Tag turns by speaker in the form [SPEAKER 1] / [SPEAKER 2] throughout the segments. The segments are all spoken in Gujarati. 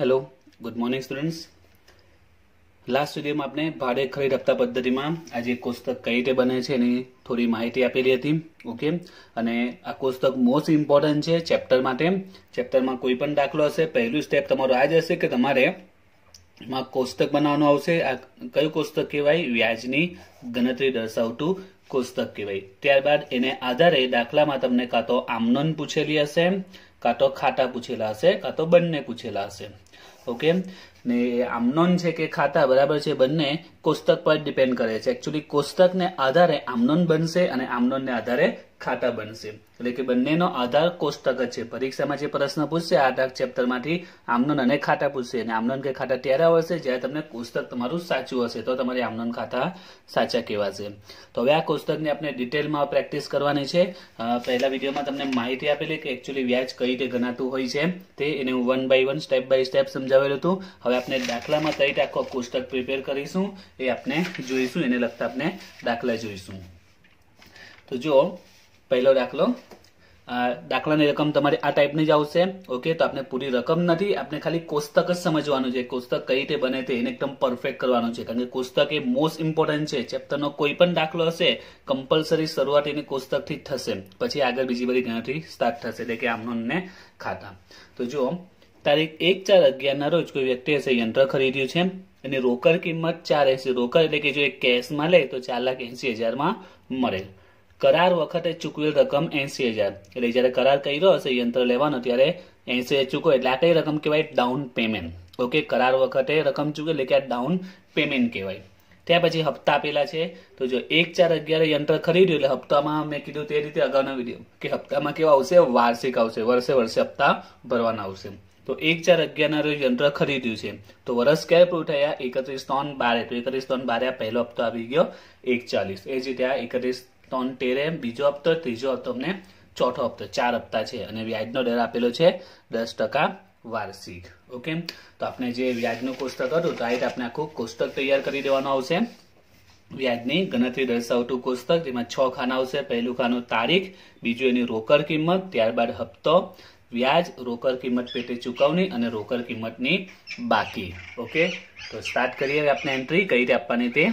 [SPEAKER 1] hello good morning students last વિડીયોમાં આપણે ભાડે ખરીદ હપ્તા પદ્ધતિમાં આજે કોષ્ટક કઈ રીતે બને છે એની થોડી માહિતી આપેલી હતી ઓકે અને આ કોષ્ટક મોસ્ટ ઇમ્પોર્ટન્ટ છે ચેપ્ટર માટે ચેપ્ટરમાં કોઈ પણ દાખલો હશે પહેલું સ્ટેપ તમારું આ જ હશે કે તમારે એમાં કોષ્ટક બનાવવાનું આવશે આ કયું કોષ્ટક કહેવાય વ્યાજની ગણતરી દર્શાવતું કોષ્ટક કહેવાય ત્યારબાદ એને આધારે દાખલામાં તમને કાં તો આમનોન પૂછેલી હશે કાં તો ખાતા પૂછેલા હશે કાં તો બંને પૂછેલા હશે ઓકે ને આમનોન છે કે ખાતા બરાબર છે બંને કોષ્ટક પર ડિપેન્ડ કરે છે એકચ્યુઅલી કોષ્ટકને આધારે આમનોન બનશે અને આમનોનને આધારે ખાતા બનશે એટલે કે બંનેનો આધાર કોષ્ટક છે પરીક્ષામાં જે પ્રશ્ન પૂછશે આધાર ચેપ્ટરમાંથી આમનોન અને ખાતા પૂછશે અને આમનોન કે ખાતા ત્યારે આવશે જ્યારે તમને કોષ્ટક તમારું સાચું હશે તો તમારે આમનોન ખાતા સાચા કહેવાશે તો હવે આ કોષ્ટકની આપણે ડિટેલમાં પ્રેક્ટિસ કરવાની છે પહેલા વિડીયોમાં તમને માહિતી આપેલી કે એકચ્યુઅલી વ્યાજ કઈ રીતે ગણાતું હોય છે તે એને હું one by one step by step સમજાવેલું હતું હવે આપણે દાખલામાં કઈ આખો કોષ્ટક પ્રિપેર કરીશું એ આપણે જોઈશું એને લગતા આપણે દાખલા જોઈશું તો જો પહેલો દાખલો દાખલાની રકમ તમારે આ ટાઈપની જ આવશે ઓકે તો આપણે પૂરી રકમ નથી આપણે ખાલી કોષ્ટક જ સમજવાનું છે કોષ્ટક કઈ રીતે બને તે એને એકદમ પરફેક્ટ કરવાનું છે કારણ કે કોષ્ટક એ મોસ્ટ ઇમ્પોર્ટન્ટ છે ચેપ્ટરનો કોઈ પણ દાખલો હશે કમ્પલસરી શરૂઆત એની કોષ્ટકથી જ થશે પછી આગળ બીજી બધી ગણતરી સ્ટાર્ટ થશે એટલે કે આમનું ને ખાતા તો જુઓ તારીખ એક ચાર અગિયારના રોજ કોઈ વ્યક્તિએ યંત્ર ખરીદ્યું છે એની રોકડ કિંમત ચાર એસી રોકડ એટલે કે જો એ કેશમાં લે તો ચાર લાખ એસી હજારમાં મળે કરાર વખતે ચૂકવેલ રકમ એંસી હજાર એટલે જ્યારે કરાર કર્યો હશે યંત્ર લેવાનો ત્યારે એંસી હજાર ચૂકવો એટલે આ કઈ રકમ કહેવાય ડાઉન પેમેન્ટ ઓકે કરાર વખતે રકમ ચૂકવે એટલે કે આ ડાઉન પેમેન્ટ કહેવાય ત્યાર પછી હપ્તા આપેલા છે તો જો એક ચાર અગિયાર યંત્ર ખરીદ્યું એટલે હપ્તામાં મેં કીધું તે રીતે અગાઉનો વિડીયો કે હપ્તામાં કેવા આવશે વાર્ષિક આવશે વર્ષે વર્ષે હપ્તા ભરવાના આવશે તો એક ચાર અગિયાર યંત્ર ખરીદ્યું છે તો વર્ષ ક્યારે પૂરું થયા એકત્રીસ ત્રણ બારે તો એકત્રીસ ત્રણ બારે પહેલો હપ્તો આવી ગયો એક ચાલીસ એ જ રીતે એકત્રીસ ત્રણ તેરે બીજો હપ્તો ત્રીજો હપ્તો અમને ચોથો હપ્તો ચાર હપ્તા છે અને વ્યાજનો દર આપેલો છે દસ ટકા વાર્ષિક ઓકે તો આપણે જે વ્યાજનું કોષ્ટક હતું તો આ આપણે આખું કોષ્ટક તૈયાર કરી દેવાનું આવશે વ્યાજની ગણતરી દર્શાવતું કોષ્ટક જેમાં છ ખાના આવશે પહેલું ખાનું તારીખ બીજું એની રોકડ કિંમત ત્યારબાદ હપ્તો વ્યાજ રોકડ કિંમત પેટે ચૂકવણી અને રોકડ કિંમતની બાકી ઓકે તો સ્ટાર્ટ કરીએ આપણે એન્ટ્રી કઈ રીતે આપવાની તે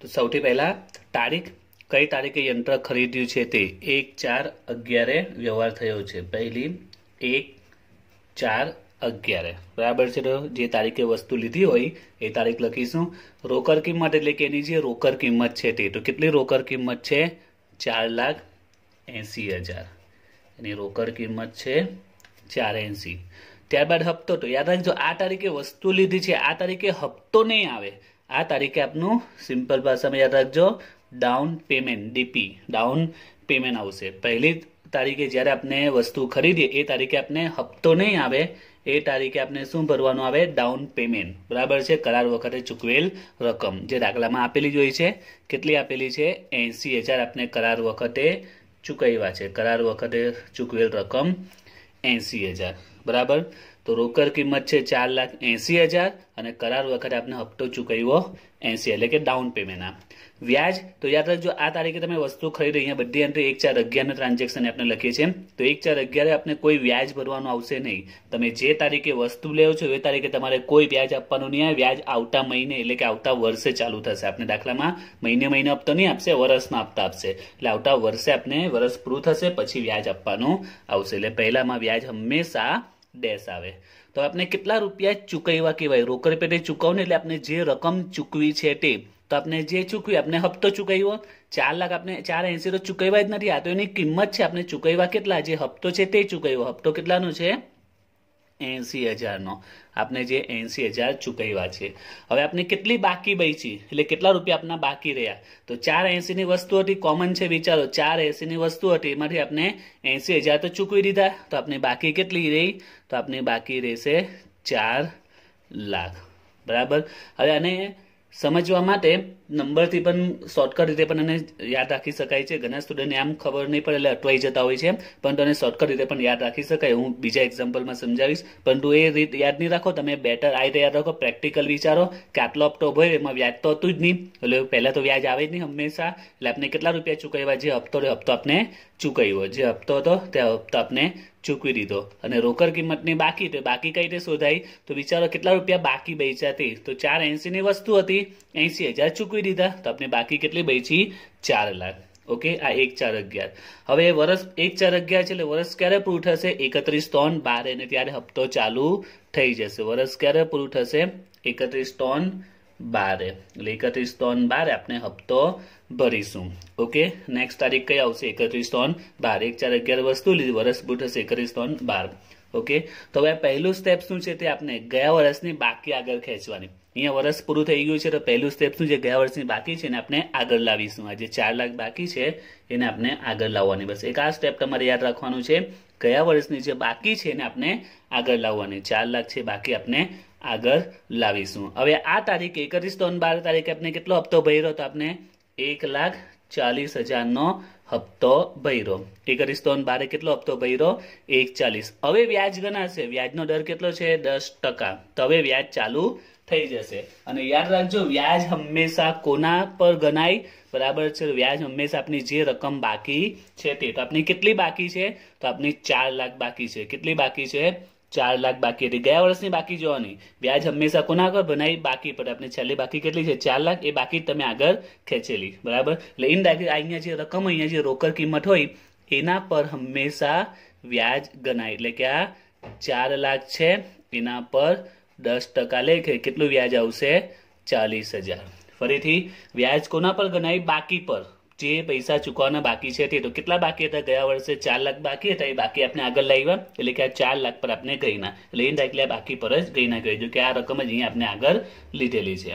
[SPEAKER 1] તો સૌથી પહેલાં તારીખ કઈ તારીખે યંત્ર ખરીદ્યું છે તે એક ચાર અગિયારે વ્યવહાર થયો છે પહેલી એક ચાર અગિયારે બરાબર છે તો જે તારીખે વસ્તુ લીધી હોય એ તારીખ લખીશું રોકડ કિંમત એટલે કે એની જે રોકડ કિંમત છે તે તો કેટલી રોકડ કિંમત છે ચાર લાખ એંસી હજાર એની રોકડ કિંમત છે ચાર એંસી ત્યારબાદ હપ્તો તો યાદ રાખજો આ તારીખે વસ્તુ લીધી છે આ તારીખે હપ્તો નહીં આવે આ તારીખે આપનું સિમ્પલ ભાષામાં યાદ રાખજો down payment DP down payment આવશે પહેલી તારીખે જ્યારે આપણે વસ્તુ ખરીદીએ એ તારીખે આપણે હપ્તો નહીં આવે એ તારીખે આપણે શું ભરવાનું આવે ડાઉન પેમેન્ટ બરાબર છે કરાર વખતે ચૂકવેલ રકમ જે દાખલામાં આપેલી જોઈ છે કેટલી આપેલી છે એંસી હજાર આપણે કરાર વખતે ચૂકવ્યા છે કરાર વખતે ચૂકવેલ રકમ એંસી હજાર બરાબર તો રોકડ કિંમત છે ચાર લાખ એંસી હજાર અને કરાર વખતે આપણે હપ્તો ચૂકવ્યો એંસી એટલે કે ડાઉન પેમેન્ટ આપ વ્યાજ તો યાદ રાખજો આ તારીખે તમે વસ્તુ ખરીદી અહીંયા બધી એન્ટ્રી એક ચાર અગિયારના ટ્રાન્ઝેક્શન આપણે લખીએ છીએ તો એક ચાર અગિયારે આપણે કોઈ વ્યાજ ભરવાનું આવશે નહીં તમે જે તારીખે વસ્તુ લેવો છો એ તારીખે તમારે કોઈ વ્યાજ આપવાનું નહીં આવે વ્યાજ આવતા મહિને એટલે કે આવતા વર્ષે ચાલુ થશે આપણે દાખલામાં મહિને મહિને હપ્તો નહીં આપશે વર્ષમાં આપતા આપશે એટલે આવતા વર્ષે આપણે વર્ષ પૂરું થશે પછી વ્યાજ આપવાનું આવશે એટલે પહેલામાં વ્યાજ હંમેશા ડેસ આવે તો આપણે કેટલા રૂપિયા ચૂકવ્યા કહેવાય રોકડ પેટે ચૂકવને એટલે આપણે જે રકમ ચૂકવી છે તે તો આપણે જે ચૂકવી આપણે હપ્તો ચૂકવ્યો ચાર લાખ આપણે ચાર એંસી તો ચૂકવવા જ નથી આ તો એની કિંમત છે આપણે ચૂકવવા કેટલા જે હપ્તો છે તે ચૂકવ્યો હપ્તો કેટલાનો છે એંસી હજારનો આપણે જે એંસી હજાર ચૂકવ્યા છે હવે આપણે કેટલી બાકી બચી એટલે કેટલા રૂપિયા આપણા બાકી રહ્યા તો ચાર એંસીની વસ્તુ હતી કોમન છે વિચારો ચાર એંસીની વસ્તુ હતી એમાંથી આપણે એંસી હજાર તો ચૂકવી દીધા તો આપણે બાકી કેટલી રહી તો આપણે બાકી રહેશે ચાર લાખ બરાબર હવે આને સમજવા માટે નંબરથી પણ શોર્ટકટ રીતે પણ એને યાદ રાખી શકાય છે ઘણા સ્ટુડન્ટને આમ ખબર નહીં પડે એટલે અટવાઈ જતા હોય છે પણ તેને શોર્ટકટ રીતે પણ યાદ રાખી શકાય હું બીજા એક્ઝામ્પલમાં સમજાવીશ પરંતુ એ રીત યાદ નહીં રાખો તમે બેટર આ રીતે યાદ રાખો પ્રેક્ટિકલ વિચારો કે આટલો હપ્તો ભર્યો એમાં વ્યાજ તો હતું જ નહીં એટલે પહેલાં તો વ્યાજ આવે જ નહીં હંમેશા એટલે આપણે કેટલા રૂપિયા ચૂકવ્યા જે હપ્તો હપ્તો આપણે ચૂકવ્યો જે હપ્તો હતો તે હપ્તો આપને ચૂકવી દીધો અને રોકડ કિંમતની બાકી તો બાકી કઈ રીતે શોધાઈ તો વિચારો કેટલા રૂપિયા બાકી બેચાતી તો ચાર એંસીની વસ્તુ હતી એંસી હજાર ચૂકવી દીધા તો આપણે બાકી કેટલી બેચી ચાર લાખ ઓકે આ એક ચાર અગિયાર હવે વર્ષ એક ચાર અગિયાર છે એટલે વર્ષ ક્યારે પૂરું થશે એકત્રીસ ત્રણ બાર અને ત્યારે હપ્તો ચાલુ થઈ જશે વર્ષ ક્યારે પૂરું થશે એકત્રીસ ત્રણ બારે એટલે એકત્રીસ ત્રણ બારે આપણે હપ્તો ભરીશું ઓકે નેક્સ્ટ તારીખ કઈ આવશે એકત્રીસ ત્રણ બાર એક ચાર અગિયાર વસ્તુ લીધી વર્ષ બુટ હશે એકત્રીસ ત્રણ બાર ઓકે તો હવે પહેલું સ્ટેપ શું છે તે આપણે ગયા વર્ષની બાકી આગળ ખેંચવાની અહીંયા વર્ષ પૂરું થઈ ગયું છે તો પહેલું સ્ટેપ શું છે ગયા વર્ષની બાકી છે ને આપણે આગળ લાવીશું આજે ચાર લાખ બાકી છે એને આપણે આગળ લાવવાની બસ એક આ સ્ટેપ તમારે યાદ રાખવાનું છે ગયા વર્ષની જે બાકી છે એને આપણે આગળ લાવવાની ચાર લાખ છે બાકી આપણે આગળ લાવીશું હવે આ તારીખ એકત્રીસ ત્રણ બાર તારીખે આપણે કેટલો હપ્તો ભર્યો તો આપણે એક લાખ ચાલીસ હજારનો હપ્તો ભર્યો એકત્રીસ ત્રણ બારે કેટલો હપ્તો ભર્યો એક ચાલીસ હવે વ્યાજ ગણાશે વ્યાજનો દર કેટલો છે દસ ટકા તો હવે વ્યાજ ચાલુ થઈ જશે અને યાદ રાખજો વ્યાજ હંમેશા કોના પર ગણાય બરાબર છે વ્યાજ હંમેશા આપની જે રકમ બાકી છે તે તો આપની કેટલી બાકી છે તો આપની ચાર લાખ બાકી છે કેટલી બાકી છે ચાર લાખ બાકી હતી ગયા વર્ષની બાકી જોવાની વ્યાજ હંમેશા કોના આગળ બનાવી બાકી પર આપણે છેલ્લી બાકી કેટલી છે ચાર લાખ એ બાકી તમે આગળ ખેંચેલી બરાબર એટલે ઇન ડાયરેક્ટ અહીંયા જે રકમ અહીંયા જે રોકડ કિંમત હોય એના પર હંમેશા વ્યાજ ગણાય એટલે કે આ ચાર લાખ છે એના પર દસ ટકા લેખે કેટલું વ્યાજ આવશે ચાલીસ હજાર ફરીથી વ્યાજ કોના પર ગણાય બાકી પર જે પૈસા ચૂકવવાના બાકી છે તે તો કેટલા બાકી હતા ગયા વર્ષે ચાર લાખ બાકી હતા એ બાકી આપણે આગળ લાવ્યા એટલે કે આ ચાર લાખ પર આપણે ગઈ ના એટલે એ દાખલે બાકી પર જ ના કહી દઉં કે આ રકમ જ અહીંયા આપણે આગળ લીધેલી છે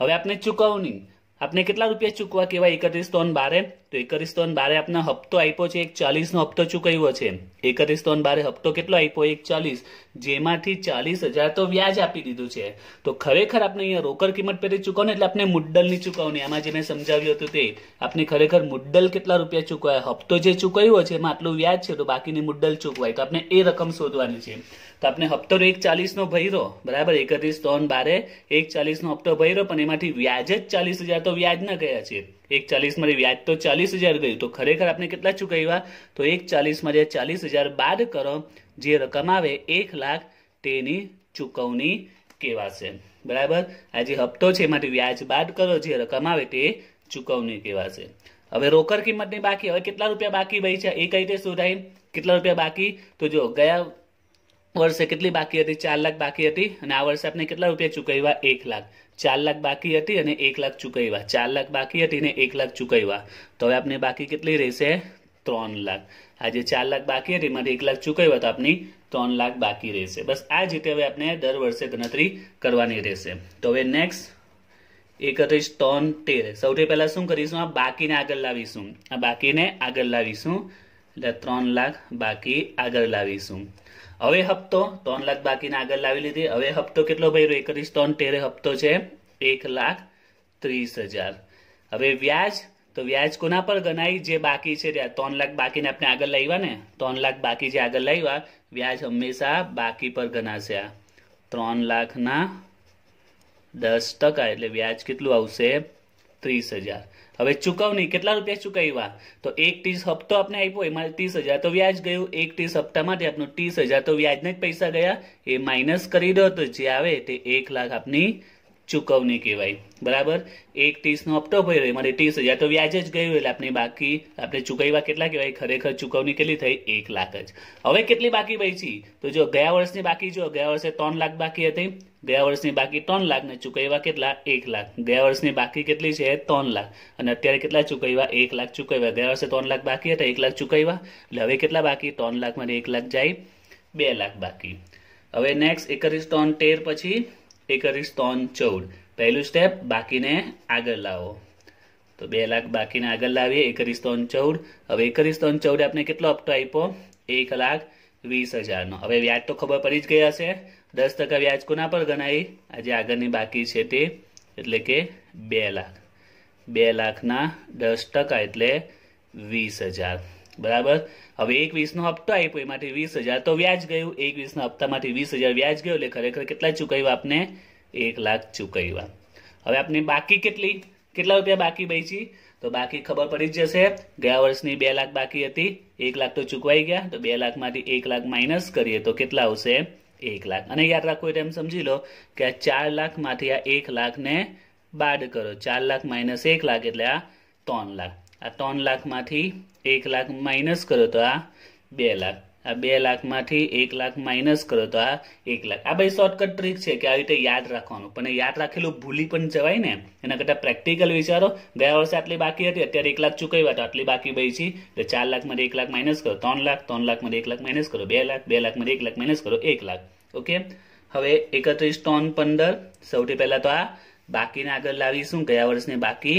[SPEAKER 1] હવે આપણે ચૂકવણી આપને કેટલા રૂપિયા ચૂકવા કેવા એકત્રીસ ત્રણ બારે તો એકત્રીસ ત્રણ બારે આપના હપ્તો આપ્યો છે એક ચાલીસનો હપ્તો ચૂકવ્યો છે એકત્રીસ ત્રણ બારે હપ્તો કેટલો આપ્યો એક ચાલીસ જેમાંથી ચાલીસ હજાર તો વ્યાજ આપી દીધું છે તો ખરેખર આપણે અહીંયા રોકડ કિંમત પહેલી ચૂકવણી એટલે આપણે મુદ્દલની ચૂકવણી આમાં જે મેં સમજાવ્યું હતું તે આપણે ખરેખર મુદ્દલ કેટલા રૂપિયા ચૂકવાયા હપ્તો જે ચૂકવ્યો છે એમાં આટલું વ્યાજ છે તો બાકીની મુડ્ડલ ચૂકવાય તો આપણે એ રકમ શોધવાની છે તો આપણે હપ્તો એક ચાલીસનો ભર્યો બરાબર એકત્રીસ ત્રણ બારે એક ચાલીસનો હપ્તો ભર્યો પણ એમાંથી વ્યાજ જ ચાલીસ હજાર તો વ્યાજ ના કહ્યા છીએ એક ચાલીસમાંથી વ્યાજ તો ચાલીસ હજાર ગયું તો ખરેખર આપણે કેટલા ચૂકવ્યા તો એક ચાલીસમાં જે ચાલીસ હજાર બાદ કરો જે રકમ આવે એક લાખ તેની ચૂકવણી કહેવાશે બરાબર આ જે હપ્તો છે એમાંથી વ્યાજ બાદ કરો જે રકમ આવે તે ચૂકવણી કહેવાશે હવે રોકડ કિંમતની બાકી હવે કેટલા રૂપિયા બાકી ભાઈ છે એ કઈ રીતે શોધાય કેટલા રૂપિયા બાકી તો જો ગયા વર્ષે કેટલી બાકી હતી ચાર લાખ બાકી હતી અને આ વર્ષે આપણે કેટલા રૂપિયા ચૂકવ્યા એક લાખ ચાર લાખ બાકી હતી અને એક લાખ ચૂકવ્યા ચાર લાખ બાકી હતી અને એક લાખ ચૂકવ્યા તો હવે આપની બાકી કેટલી રહેશે ત્રણ લાખ આજે ચાર લાખ બાકી હતી એમાંથી એક લાખ ચૂકવ્યા તો આપની ત્રણ લાખ બાકી રહેશે બસ આ જ રીતે હવે આપણે દર વર્ષે ગણતરી કરવાની રહેશે તો હવે નેક્સ્ટ એકત્રીસ ત્રણ તેર સૌથી પહેલાં શું કરીશું આ બાકીને આગળ લાવીશું આ બાકીને આગળ લાવીશું એટલે ત્રણ લાખ બાકી આગળ લાવીશું હવે હપ્તો ત્રણ લાખ બાકીને આગળ લાવી લીધી હવે હપ્તો કેટલો ભર્યો એકત્રીસ ત્રણ ટેરે હપ્તો છે એક લાખ ત્રીસ હજાર હવે વ્યાજ તો વ્યાજ કોના પર ગણાય જે બાકી છે ત્રણ લાખ બાકીને આપણે આગળ લાવ્યા ને ત્રણ લાખ બાકી જે આગળ લાવ્યા વ્યાજ હંમેશા બાકી પર ગણાશે આ ત્રણ લાખના દસ ટકા એટલે વ્યાજ કેટલું આવશે ત્રીસ હજાર હવે ચૂકવણી કેટલા રૂપિયા ચૂકવ્યા તો એક ટીસ હપ્તો આપણે આપ્યો એમાં ત્રીસ હજાર તો વ્યાજ ગયું એક ટીસ હપ્તામાંથી આપણું ત્રીસ હજાર તો વ્યાજના જ પૈસા ગયા એ માઇનસ કરી દો તો જે આવે તે એક લાખ આપની ચૂકવણી કહેવાય બરાબર એક ટીસનો હપ્તો ભર્યો એમાંથી ત્રીસ હજાર તો વ્યાજ જ ગયું એટલે આપણે બાકી આપણે ચૂકવ્યા કેટલા કહેવાય ખરેખર ચૂકવણી કેટલી થઈ એક લાખ જ હવે કેટલી બાકી બચી તો જો ગયા વર્ષની બાકી જો ગયા વર્ષે ત્રણ લાખ બાકી હતી ગયા વર્ષની બાકી ત્રણ લાખ ને ચૂકવ્યા કેટલા એક લાખ ગયા વર્ષની બાકી કેટલી છે ત્રણ લાખ અને અત્યારે કેટલા ચૂકવ્યા એક લાખ ચૂકવ્યા ગયા વર્ષે ત્રણ લાખ બાકી હતા એક લાખ ચૂકવ્યા એટલે હવે કેટલા બાકી ત્રણ લાખ લાખમાંથી એક લાખ જાય બે લાખ બાકી હવે નેક્સ્ટ એકત્રીસ ત્રણ તેર પછી એક કરીશ ત્રણ ચૌદ પહેલું સ્ટેપ બાકીને આગળ લાવો તો બે લાખ બાકીને આગળ લાવીએ એક એકરીસ ત્રણ ચૌદ હવે એક એકરીસ ત્રણ ચૌદ આપણે કેટલો હપ્તો આપ્યો એક લાખ વીસ હજારનો હવે વ્યાજ તો ખબર પડી જ ગયા હશે દસ ટકા વ્યાજ કોના પર ગણાય આજે આગળની બાકી છે તે એટલે કે બે લાખ બે લાખના દસ ટકા એટલે વીસ હજાર બરાબર હવે એક વીસનો હપ્તો આપ્યો એમાંથી વીસ હજાર તો વ્યાજ ગયું એક વીસના હપ્તામાંથી વીસ હજાર વ્યાજ ગયો એટલે ખરેખર કેટલા ચૂકવ્યા આપને એક લાખ ચૂકવ્યા હવે આપની બાકી કેટલી કેટલા રૂપિયા બાકી બચી તો બાકી ખબર પડી જ જશે ગયા વર્ષની બે લાખ બાકી હતી એક લાખ તો ચૂકવાઈ ગયા તો બે લાખમાંથી એક લાખ માઇનસ કરીએ તો કેટલા આવશે એક લાખ અને યાદ રાખો એમ સમજી લો કે આ ચાર લાખમાંથી આ એક લાખને બાદ કરો ચાર લાખ માઇનસ એક લાખ એટલે આ ત્રણ લાખ આ ત્રણ લાખમાંથી એક લાખ માઇનસ કરો તો આ બે લાખ આ બે લાખમાંથી એક લાખ માઇનસ કરો તો આ એક લાખ આ ભાઈ શોર્ટકટ ટ્રીક છે કે આવી રીતે યાદ રાખવાનું પણ યાદ રાખેલું ભૂલી પણ જવાય ને એના કરતાં પ્રેક્ટિકલ વિચારો ગયા વર્ષે આટલી બાકી હતી અત્યારે એક લાખ ચૂકવ્યા તો આટલી બાકી બચી છે એટલે ચાર લાખમાંથી એક લાખ માઇનસ કરો ત્રણ લાખ ત્રણ લાખમાંથી એક લાખ માઇનસ કરો બે લાખ બે લાખમાંથી એક લાખ માઇનસ કરો એક લાખ ઓકે હવે એકત્રીસ ત્રણ પંદર સૌથી પહેલાં તો આ બાકીને આગળ લાવીશું ગયા વર્ષની બાકી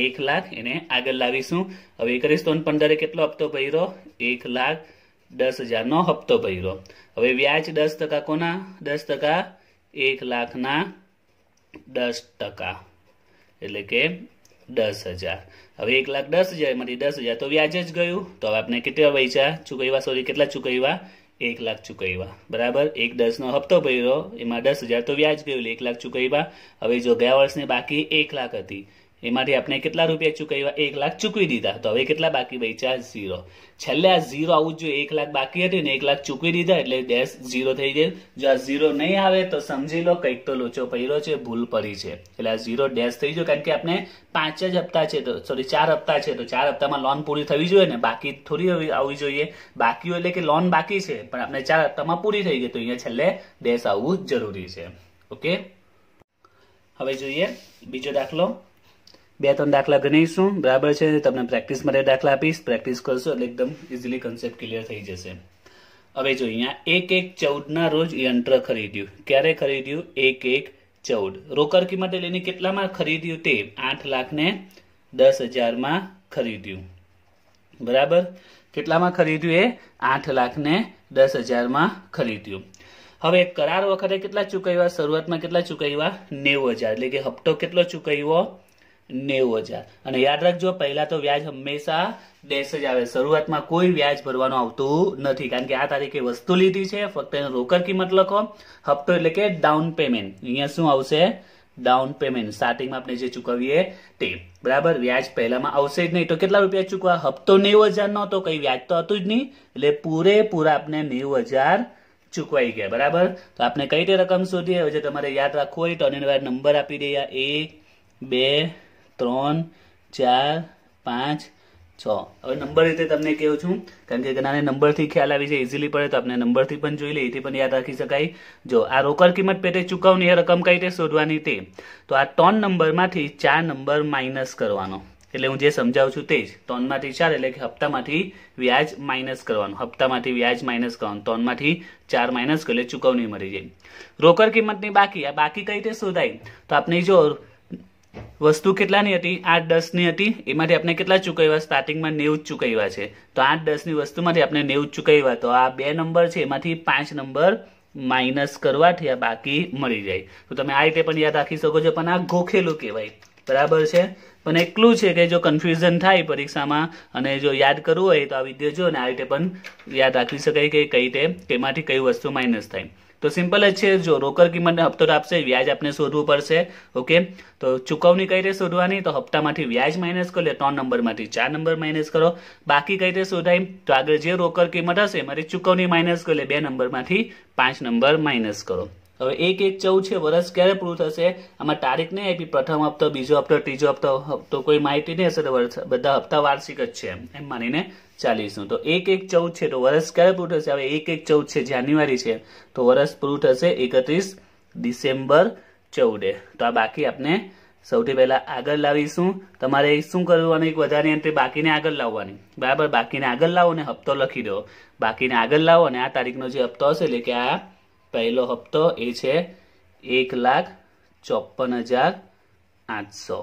[SPEAKER 1] એક લાખ એને આગળ લાવીશું હવે એકરીસો પંદરે કેટલો હપ્તો ભર્યો એક લાખ દસ હજારનો હપ્તો ભર્યો હવે વ્યાજ દસ ટકા કોના દસ ટકા એક લાખના દસ ટકા એટલે કે દસ હજાર હવે એક લાખ દસ હજારમાંથી દસ હજાર તો વ્યાજ જ ગયું તો હવે આપણે કેટલા પૈસા ચૂકવ્યા સોરી કેટલા ચૂકવ્યા એક લાખ ચૂકવ્યા બરાબર એક દસનો હપ્તો ભર્યો એમાં દસ હજાર તો વ્યાજ ગયું એક લાખ ચૂકવ્યા હવે જો ગયા વર્ષની બાકી એક લાખ હતી એમાંથી આપણે કેટલા રૂપિયા ચૂકવ્યા એક લાખ ચૂકવી દીધા તો હવે કેટલા બાકી બચ્યા ઝીરો છેલ્લે આ ઝીરો આવું જોઈએ એક લાખ બાકી હતી ને એક લાખ ચૂકવી દીધા એટલે ડેશ ઝીરો થઈ ગયું જો આ ઝીરો નહીં આવે તો સમજી લો કંઈક તો લોચો પડ્યો છે ભૂલ પડી છે એટલે આ ઝીરો ડેશ થઈ ગયો કારણ કે આપણે પાંચ જ હપ્તા છે તો સોરી ચાર હપ્તા છે તો ચાર હપ્તામાં લોન પૂરી થવી જોઈએ ને બાકી થોડી આવવી જોઈએ બાકી એટલે કે લોન બાકી છે પણ આપણે ચાર હપ્તામાં પૂરી થઈ ગઈ તો અહીંયા છેલ્લે ડેશ આવવું જરૂરી છે ઓકે હવે જોઈએ બીજો દાખલો બે ત્રણ દાખલા ગણીશું બરાબર છે તમને પ્રેક્ટિસ માટે દાખલા આપીશ પ્રેક્ટિસ કરશો એટલે એકદમ ઇઝીલી કન્સેપ્ટ ક્લિયર થઈ જશે હવે જો અહીંયા એક એક ચૌદના રોજ યંત્ર ખરીદ્યું ક્યારે ખરીદ્યું એક એક ચૌદ રોકડ કિંમતે લઈને કેટલામાં ખરીદ્યું તે આઠ લાખને દસ હજારમાં ખરીદ્યું બરાબર કેટલામાં ખરીદ્યું એ આઠ લાખને દસ હજારમાં ખરીદ્યું હવે કરાર વખતે કેટલા ચૂકવ્યા શરૂઆતમાં કેટલા ચૂકવ્યા નેવું હજાર એટલે કે હપ્તો કેટલો ચૂકવ્યો નેવું હજાર અને યાદ રાખજો પહેલા તો વ્યાજ હંમેશા ડેશ જ આવે શરૂઆતમાં કોઈ વ્યાજ ભરવાનું આવતું નથી કારણ કે આ તારીખે વસ્તુ લીધી છે ફક્ત એનો રોકડ કિંમત લખો હપ્તો એટલે કે ડાઉન પેમેન્ટ અહીંયા શું આવશે ડાઉન પેમેન્ટ સ્ટાર્ટિંગમાં આપણે જે ચૂકવીએ તે બરાબર વ્યાજ પહેલામાં આવશે જ નહીં તો કેટલા રૂપિયા ચૂકવા હપ્તો નેવું હજારનો નો તો કઈ વ્યાજ તો હતું જ નહીં એટલે પૂરેપૂરા આપણે નેવું હજાર ચૂકવાઈ ગયા બરાબર તો આપણે કઈ રીતે રકમ શોધીએ હવે જે તમારે યાદ રાખવું હોય તો અનિવાર્ય નંબર આપી દઈએ એક બે ત્રણ ચાર પાંચ છ હવે નંબર રીતે તમને કહું છું કારણ કે ઘણાને નંબરથી ખ્યાલ આવી છે ઇઝીલી પડે તો આપણે નંબરથી પણ જોઈ લઈએ એથી પણ યાદ રાખી શકાય જો આ રોકડ કિંમત પેટે ચૂકવણી એ રકમ કઈ રીતે શોધવાની તે તો આ ત્રણ નંબરમાંથી ચાર નંબર માઇનસ કરવાનો એટલે હું જે સમજાવું છું તે જ ત્રણમાંથી ચાર એટલે કે હપ્તામાંથી વ્યાજ માઇનસ કરવાનું હપ્તામાંથી વ્યાજ માઇનસ કરવાનું ત્રણમાંથી ચાર માઇનસ એટલે ચૂકવણી મળી જાય રોકડ કિંમતની બાકી આ બાકી કઈ રીતે શોધાય તો આપણે જો વસ્તુ કેટલાની હતી આઠ દસની હતી એમાંથી આપણે કેટલા ચૂકવ્યા સ્ટાર્ટિંગમાં નેવું જ ચૂકવ્યા છે તો આઠ દસની વસ્તુમાંથી આપણે નેવું જ ચૂકવ્યા તો આ બે નંબર છે એમાંથી પાંચ નંબર માઇનસ કરવાથી આ બાકી મળી જાય તો તમે આ રીતે પણ યાદ રાખી શકો છો પણ આ ગોખેલું કહેવાય બરાબર છે પણ એટલું છે કે જો કન્ફ્યુઝન થાય પરીક્ષામાં અને જો યાદ કરવું હોય તો આ વિદ્યાર્થીઓને આ રીતે પણ યાદ રાખી શકાય કે કઈ રીતે એમાંથી કઈ વસ્તુ માઇનસ થાય તો સિમ્પલ જ છે જો રોકડ કિંમતને હપ્તો આપશે વ્યાજ આપણે શોધવું પડશે ઓકે તો ચુકવણી કઈ રીતે શોધવાની તો હપ્તામાંથી વ્યાજ માઇનસ કરો એટલે ત્રણ નંબરમાંથી ચાર નંબર માઇનસ કરો બાકી કઈ રીતે શોધાય તો આગળ જે રોકડ કિંમત હશે મારી ચુકવણી માઇનસ કરો એટલે બે નંબરમાંથી પાંચ નંબર માઇનસ કરો હવે એક એક ચૌદ છે વર્ષ ક્યારે પૂરું થશે આમાં તારીખ નહીં આપી પ્રથમ હપ્તો બીજો હપ્તો ત્રીજો હપ્તો હપ્તો કોઈ માહિતી નહીં હશે બધા હપ્તા વાર્ષિક જ છે એમ માનીને ચાલીસનું તો એક એક ચૌદ છે તો વર્ષ ક્યારે પૂરું થશે હવે એક એક ચૌદ છે જાન્યુઆરી છે તો વર્ષ પૂરું થશે એકત્રીસ ડિસેમ્બર ચૌદે તો આ બાકી આપણે સૌથી પહેલાં આગળ લાવીશું તમારે શું કરવાનું એક વધારે એન્ટ્રી બાકીને આગળ લાવવાની બરાબર બાકીને આગળ લાવો ને હપ્તો લખી દો બાકીને આગળ લાવો અને આ તારીખનો જે હપ્તો હશે એટલે કે આ પહેલો હપ્તો એ છે એક લાખ ચોપન હજાર આઠસો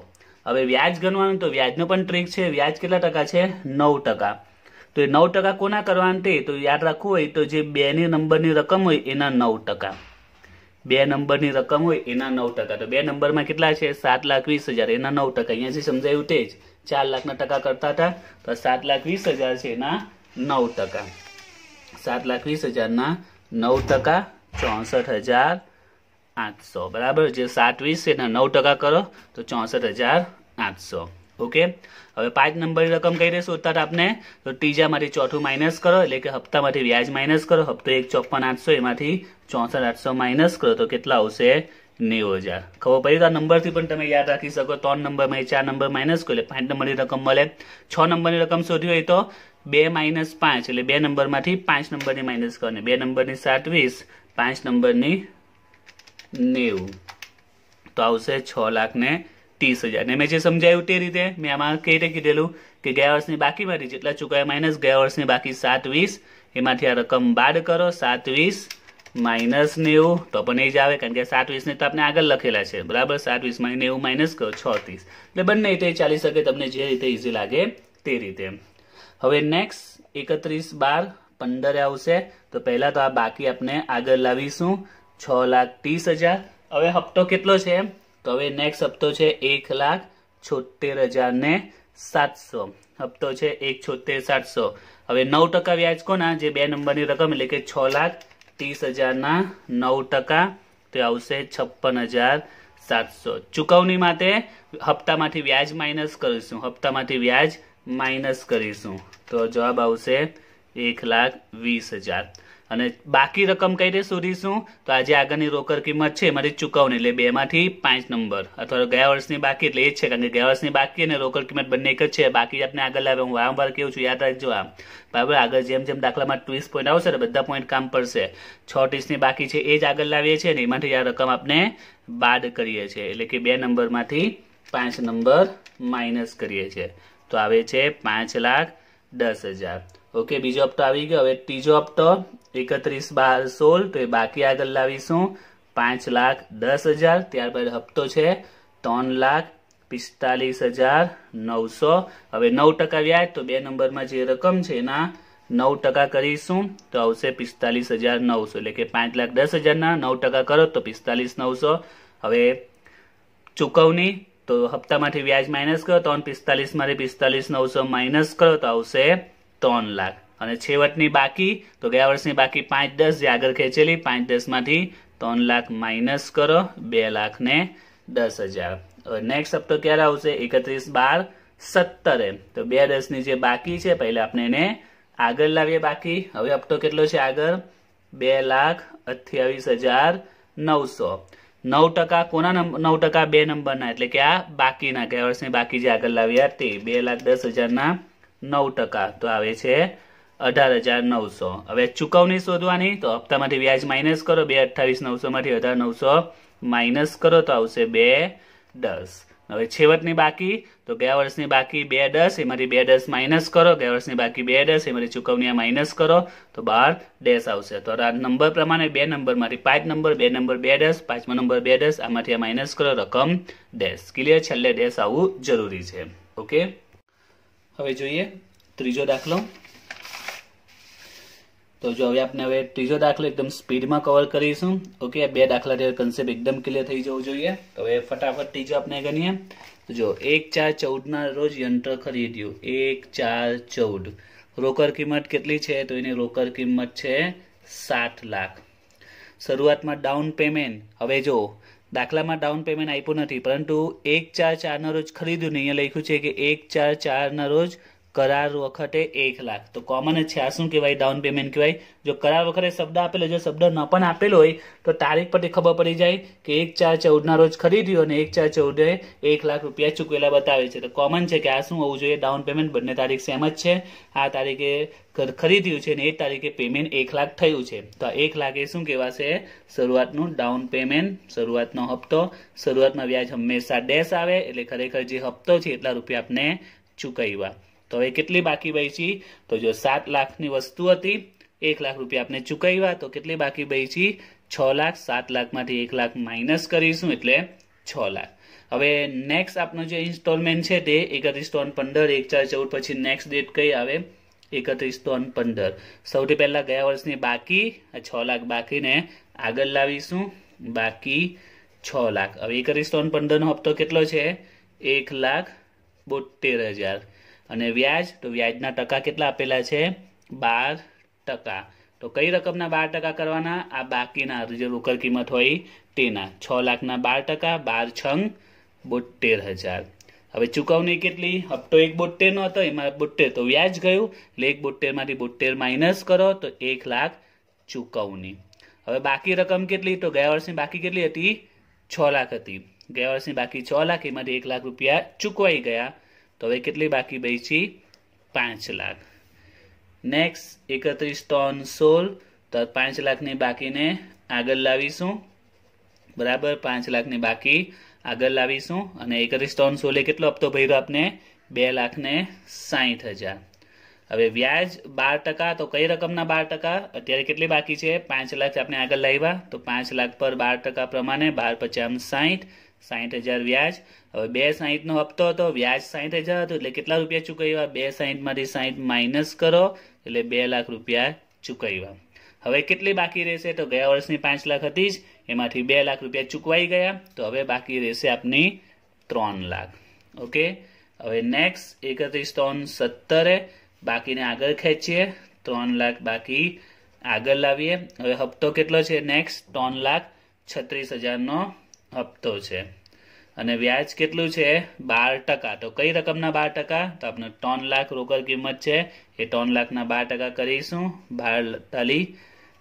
[SPEAKER 1] હવે વ્યાજ ગણવાનું તો વ્યાજનો પણ ટ્રીક છે વ્યાજ કેટલા ટકા છે નવ ટકા તો એ નવ ટકા કોના કરવાના તે તો યાદ રાખવું હોય તો જે બેની નંબરની રકમ હોય એના નવ ટકા બે નંબરની રકમ હોય એના નવ ટકા તો બે નંબરમાં કેટલા છે સાત લાખ વીસ હજાર એના નવ ટકા અહીંયા જે સમજાયું તે જ ચાર લાખના ટકા કરતા હતા તો સાત લાખ વીસ હજાર છે એના નવ ટકા સાત લાખ વીસ હજારના નવ ટકા ચોસઠ હજાર આઠસો બરાબર જે સાત વીસ છે એના નવ ટકા કરો તો ચોસઠ હજાર આઠસો ઓકે હવે પાંચ નંબરની રકમ કઈ રહેશે ઉત્તર આપને તો ત્રીજામાંથી ચોથું માઇનસ કરો એટલે કે હપ્તામાંથી વ્યાજ માઇનસ કરો હપ્તો એક ચોપન આઠસો એમાંથી ચોસઠ આઠસો માઇનસ કરો તો કેટલા આવશે નેવું હજાર ખબર પડી તો આ નંબરથી પણ તમે યાદ રાખી શકો ત્રણ નંબરમાં ચાર નંબર માઇનસ કરો એટલે પાંચ નંબરની રકમ મળે છ નંબરની રકમ શોધી હોય તો બે માઇનસ પાંચ એટલે બે નંબરમાંથી પાંચ નંબરની માઇનસ કરો ને બે નંબરની સાત વીસ પાંચ નંબરની નેવું તો આવશે છ લાખ ને ત્રીસ હજાર ને મેં જે સમજાયું તે રીતે મેં આમાં કઈ રીતે કીધેલું કે ગયા વર્ષની બાકી બાકીમાંથી જેટલા ચૂકાયા માઇનસ ગયા વર્ષની બાકી સાત વીસ એમાંથી આ રકમ બાદ કરો સાત વીસ માઇનસ નેવું તો પણ એ જ આવે કારણ કે સાત વીસને તો આપણે આગળ લખેલા છે બરાબર સાત વીસ વીસમાં નેવું માઇનસ કરો છ ત્રીસ એટલે બંને રીતે ચાલી શકે તમને જે રીતે ઇઝી લાગે તે રીતે હવે નેક્સ્ટ એકત્રીસ બાર પંદરે આવશે તો પહેલાં તો આ બાકી આપણે આગળ લાવીશું છ લાખ ત્રીસ હજાર હવે હપ્તો કેટલો છે એમ તો હવે નેક્સ્ટ હપ્તો છે એક લાખ છોતેર હજાર ને સાતસો હપ્તો છે એક છોતેર સાતસો હવે નવ ટકા વ્યાજ કોના જે બે નંબરની રકમ એટલે કે છ લાખ ત્રીસ હજારના નવ ટકા તે આવશે છપ્પન હજાર સાતસો ચૂકવણી માટે હપ્તામાંથી વ્યાજ માઇનસ કરીશું હપ્તામાંથી વ્યાજ માઇનસ કરીશું તો જવાબ આવશે એક લાખ વીસ હજાર અને બાકી રકમ કઈ રીતે શોધીશું તો આજે આગળની રોકડ કિંમત છે મારી ચુકવણી એટલે બેમાંથી પાંચ નંબર અથવા ગયા વર્ષની બાકી એટલે એ જ છે કારણ કે ગયા વર્ષની બાકી અને રોકડ કિંમત બંને એક જ છે બાકી આપણે આગળ લાવે હું વારંવાર કેવું છું યાદ રાખજો આમ બરાબર આગળ જેમ જેમ દાખલામાં ટ્વીસ પોઈન્ટ આવશે ને બધા પોઈન્ટ કામ પડશે છ ટીસની બાકી છે એ જ આગળ લાવીએ છીએ ને એમાંથી આ રકમ આપણે બાદ કરીએ છીએ એટલે કે બે નંબરમાંથી પાંચ નંબર માઇનસ કરીએ છીએ તો આવે છે પાંચ લાખ દસ હજાર ઓકે બીજો હપ્તો આવી ગયો હવે ત્રીજો હપ્તો એકત્રીસ બાર સોળ તો એ બાકી આગળ લાવીશું પાંચ લાખ દસ હજાર ત્યારબાદ હપ્તો છે ત્રણ લાખ પિસ્તાલીસ હજાર નવસો હવે નવ ટકા વ્યાજ તો બે નંબરમાં જે રકમ છે એના નવ ટકા કરીશું તો આવશે પિસ્તાલીસ હજાર નવસો એટલે કે પાંચ લાખ દસ હજારના નવ ટકા કરો તો પિસ્તાલીસ નવસો હવે ચૂકવણી તો હપ્તામાંથી વ્યાજ માઇનસ કરો તો પિસ્તાલીસમાંથી પિસ્તાલીસ નવસો માઇનસ કરો તો આવશે ત્રણ લાખ અને છેવટની બાકી તો ગયા વર્ષની બાકી પાંચ દસ જે આગળ ખેંચેલી પાંચ દસમાંથી ત્રણ લાખ માઇનસ કરો બે લાખ ને દસ હજાર હવે નેક્સ્ટ હપ્તો ક્યારે આવશે એકત્રીસ બાર સત્તરે તો બે દસની જે બાકી છે પહેલાં આપણે એને આગળ લાવીએ બાકી હવે હપ્તો કેટલો છે આગળ બે લાખ અઠ્યાવીસ હજાર નવસો નવ ટકા કોના નવ ટકા બે નંબરના એટલે કે આ બાકીના ગયા વર્ષની બાકી જે આગળ લાવ્યા તે બે લાખ દસ હજારના નવ ટકા તો આવે છે અઢાર હજાર નવસો હવે ચુકવણી શોધવાની તો હપ્તામાંથી વ્યાજ માઇનસ કરો બે અઠ્ઠાવીસ નવસોમાંથી અઢાર નવસો માઇનસ કરો તો આવશે બે દસ હવે છેવટની બાકી તો ગયા વર્ષની બાકી બે દસ એમાંથી બે દસ માઇનસ કરો ગયા વર્ષની બાકી બે દસ એમાંથી ચૂકવણી માઇનસ કરો તો બાર ડેસ આવશે તો આ નંબર પ્રમાણે બે નંબરમાંથી પાંચ નંબર બે નંબર બે દસ પાંચમો નંબર બે દસ આમાંથી આ માઇનસ કરો રકમ ડેસ ક્લિયર છેલ્લે ડેસ આવવું જરૂરી છે ઓકે હવે જોઈએ ત્રીજો દાખલો તો જો હવે આપણે હવે ત્રીજો દાખલો એકદમ સ્પીડમાં કવર કરીશું ઓકે બે દાખલા કન્સેપ્ટ એકદમ ક્લિયર થઈ જવું જોઈએ તો હવે ફટાફટ ત્રીજો આપણે ગણીએ તો જો એક ચાર ચૌદના રોજ યંત્ર ખરીદ્યું એક ચાર ચૌદ રોકડ કિંમત કેટલી છે તો એની રોકડ કિંમત છે સાત લાખ શરૂઆતમાં ડાઉન પેમેન્ટ હવે જો દાખલામાં ડાઉન પેમેન્ટ આપ્યું નથી પરંતુ એક ચાર ચારના રોજ ખરીદ્યું નહીં અહીંયા લખ્યું છે કે એક ચાર ચારના રોજ કરાર વખતે એક લાખ તો કોમન જ છે આ શું કહેવાય ડાઉન પેમેન્ટ કહેવાય જો કરાર વખતે શબ્દ આપેલો જો શબ્દ ન પણ આપેલો હોય તો તારીખ પરથી ખબર પડી જાય કે એક ચાર ચૌદના રોજ ખરીદ્યો અને એક ચાર ચૌદે એક લાખ રૂપિયા ચૂકવેલા બતાવે છે તો કોમન છે કે આ શું હોવું જોઈએ ડાઉન પેમેન્ટ બંને તારીખ સેમ જ છે આ તારીખે ખરીદ્યું છે અને એ તારીખે પેમેન્ટ એક લાખ થયું છે તો એક લાખ એ શું કહેવાશે શરૂઆતનું ડાઉન પેમેન્ટ શરૂઆતનો હપ્તો શરૂઆતમાં વ્યાજ હંમેશા ડેશ આવે એટલે ખરેખર જે હપ્તો છે એટલા રૂપિયા આપને ચૂકવ્યા તો હવે કેટલી બાકી છે તો જો સાત લાખની વસ્તુ હતી એક લાખ રૂપિયા આપણે ચૂકવ્યા તો કેટલી બાકી છે છ લાખ સાત લાખમાંથી એક લાખ માઇનસ કરીશું એટલે છ લાખ હવે નેક્સ્ટ આપનો જે ઇન્સ્ટોલમેન્ટ છે તે એકત્રીસ ત્રણ પંદર એક ચાર ચૌદ પછી નેક્સ્ટ ડેટ કઈ આવે એકત્રીસ ત્રણ પંદર સૌથી પહેલાં ગયા વર્ષની બાકી છ લાખ બાકીને આગળ લાવીશું બાકી છ લાખ હવે એકત્રીસ ત્રણ પંદરનો હપ્તો કેટલો છે એક લાખ બોતેર હજાર અને વ્યાજ તો વ્યાજના ટકા કેટલા આપેલા છે બાર ટકા તો કઈ રકમના બાર ટકા કરવાના આ બાકીના જે રોકડ કિંમત હોય તેના છ લાખના બાર ટકા બાર છંગ બોતેર હજાર હવે ચૂકવણી કેટલી હપ્તો એક બોતેરનો હતો એમાં બોતેર તો વ્યાજ ગયું એટલે એક બોતેરમાંથી બોતેર માઇનસ કરો તો એક લાખ ચૂકવણી હવે બાકી રકમ કેટલી તો ગયા વર્ષની બાકી કેટલી હતી છ લાખ હતી ગયા વર્ષની બાકી છ લાખ એમાંથી એક લાખ રૂપિયા ચૂકવાઈ ગયા તો હવે કેટલી બાકી છે પાંચ લાખ નેક્સ્ટ એકત્રીસ ત્રણ સોલ તો પાંચ લાખની બાકીને આગળ લાવીશું બરાબર પાંચ લાખની બાકી આગળ લાવીશું અને એકત્રીસ ત્રણ સોલે કેટલો હપ્તો ભર્યો આપને બે લાખને સાહીઠ હજાર હવે વ્યાજ બાર ટકા તો કઈ રકમના બાર ટકા અત્યારે કેટલી બાકી છે પાંચ લાખ આપણે આગળ લાવ્યા તો પાંચ લાખ પર બાર ટકા પ્રમાણે બાર પચાસ સાહીઠ સાહીઠ હજાર વ્યાજ હવે બે સાહીઠનો હપ્તો હતો વ્યાજ સાહીઠ હજાર હતો એટલે કેટલા રૂપિયા ચૂકવ્યા બે સાહીઠમાંથી સાહીઠ માઇનસ કરો એટલે બે લાખ રૂપિયા ચૂકવ્યા હવે કેટલી બાકી રહેશે તો ગયા વર્ષની પાંચ લાખ હતી જ એમાંથી બે લાખ રૂપિયા ચૂકવાઈ ગયા તો હવે બાકી રહેશે આપની ત્રણ લાખ ઓકે હવે નેક્સ્ટ એકત્રીસ ત્રણ સત્તરે બાકીને આગળ ખેંચીએ ત્રણ લાખ બાકી આગળ લાવીએ હવે હપ્તો કેટલો છે નેક્સ્ટ ત્રણ લાખ છત્રીસ હજારનો હપ્તો છે અને વ્યાજ કેટલું છે બાર ટકા તો કઈ રકમના બાર ટકા તો આપણે ત્રણ લાખ રોકડ કિંમત છે એ ત્રણ લાખના બાર ટકા કરીશું બાર તાલી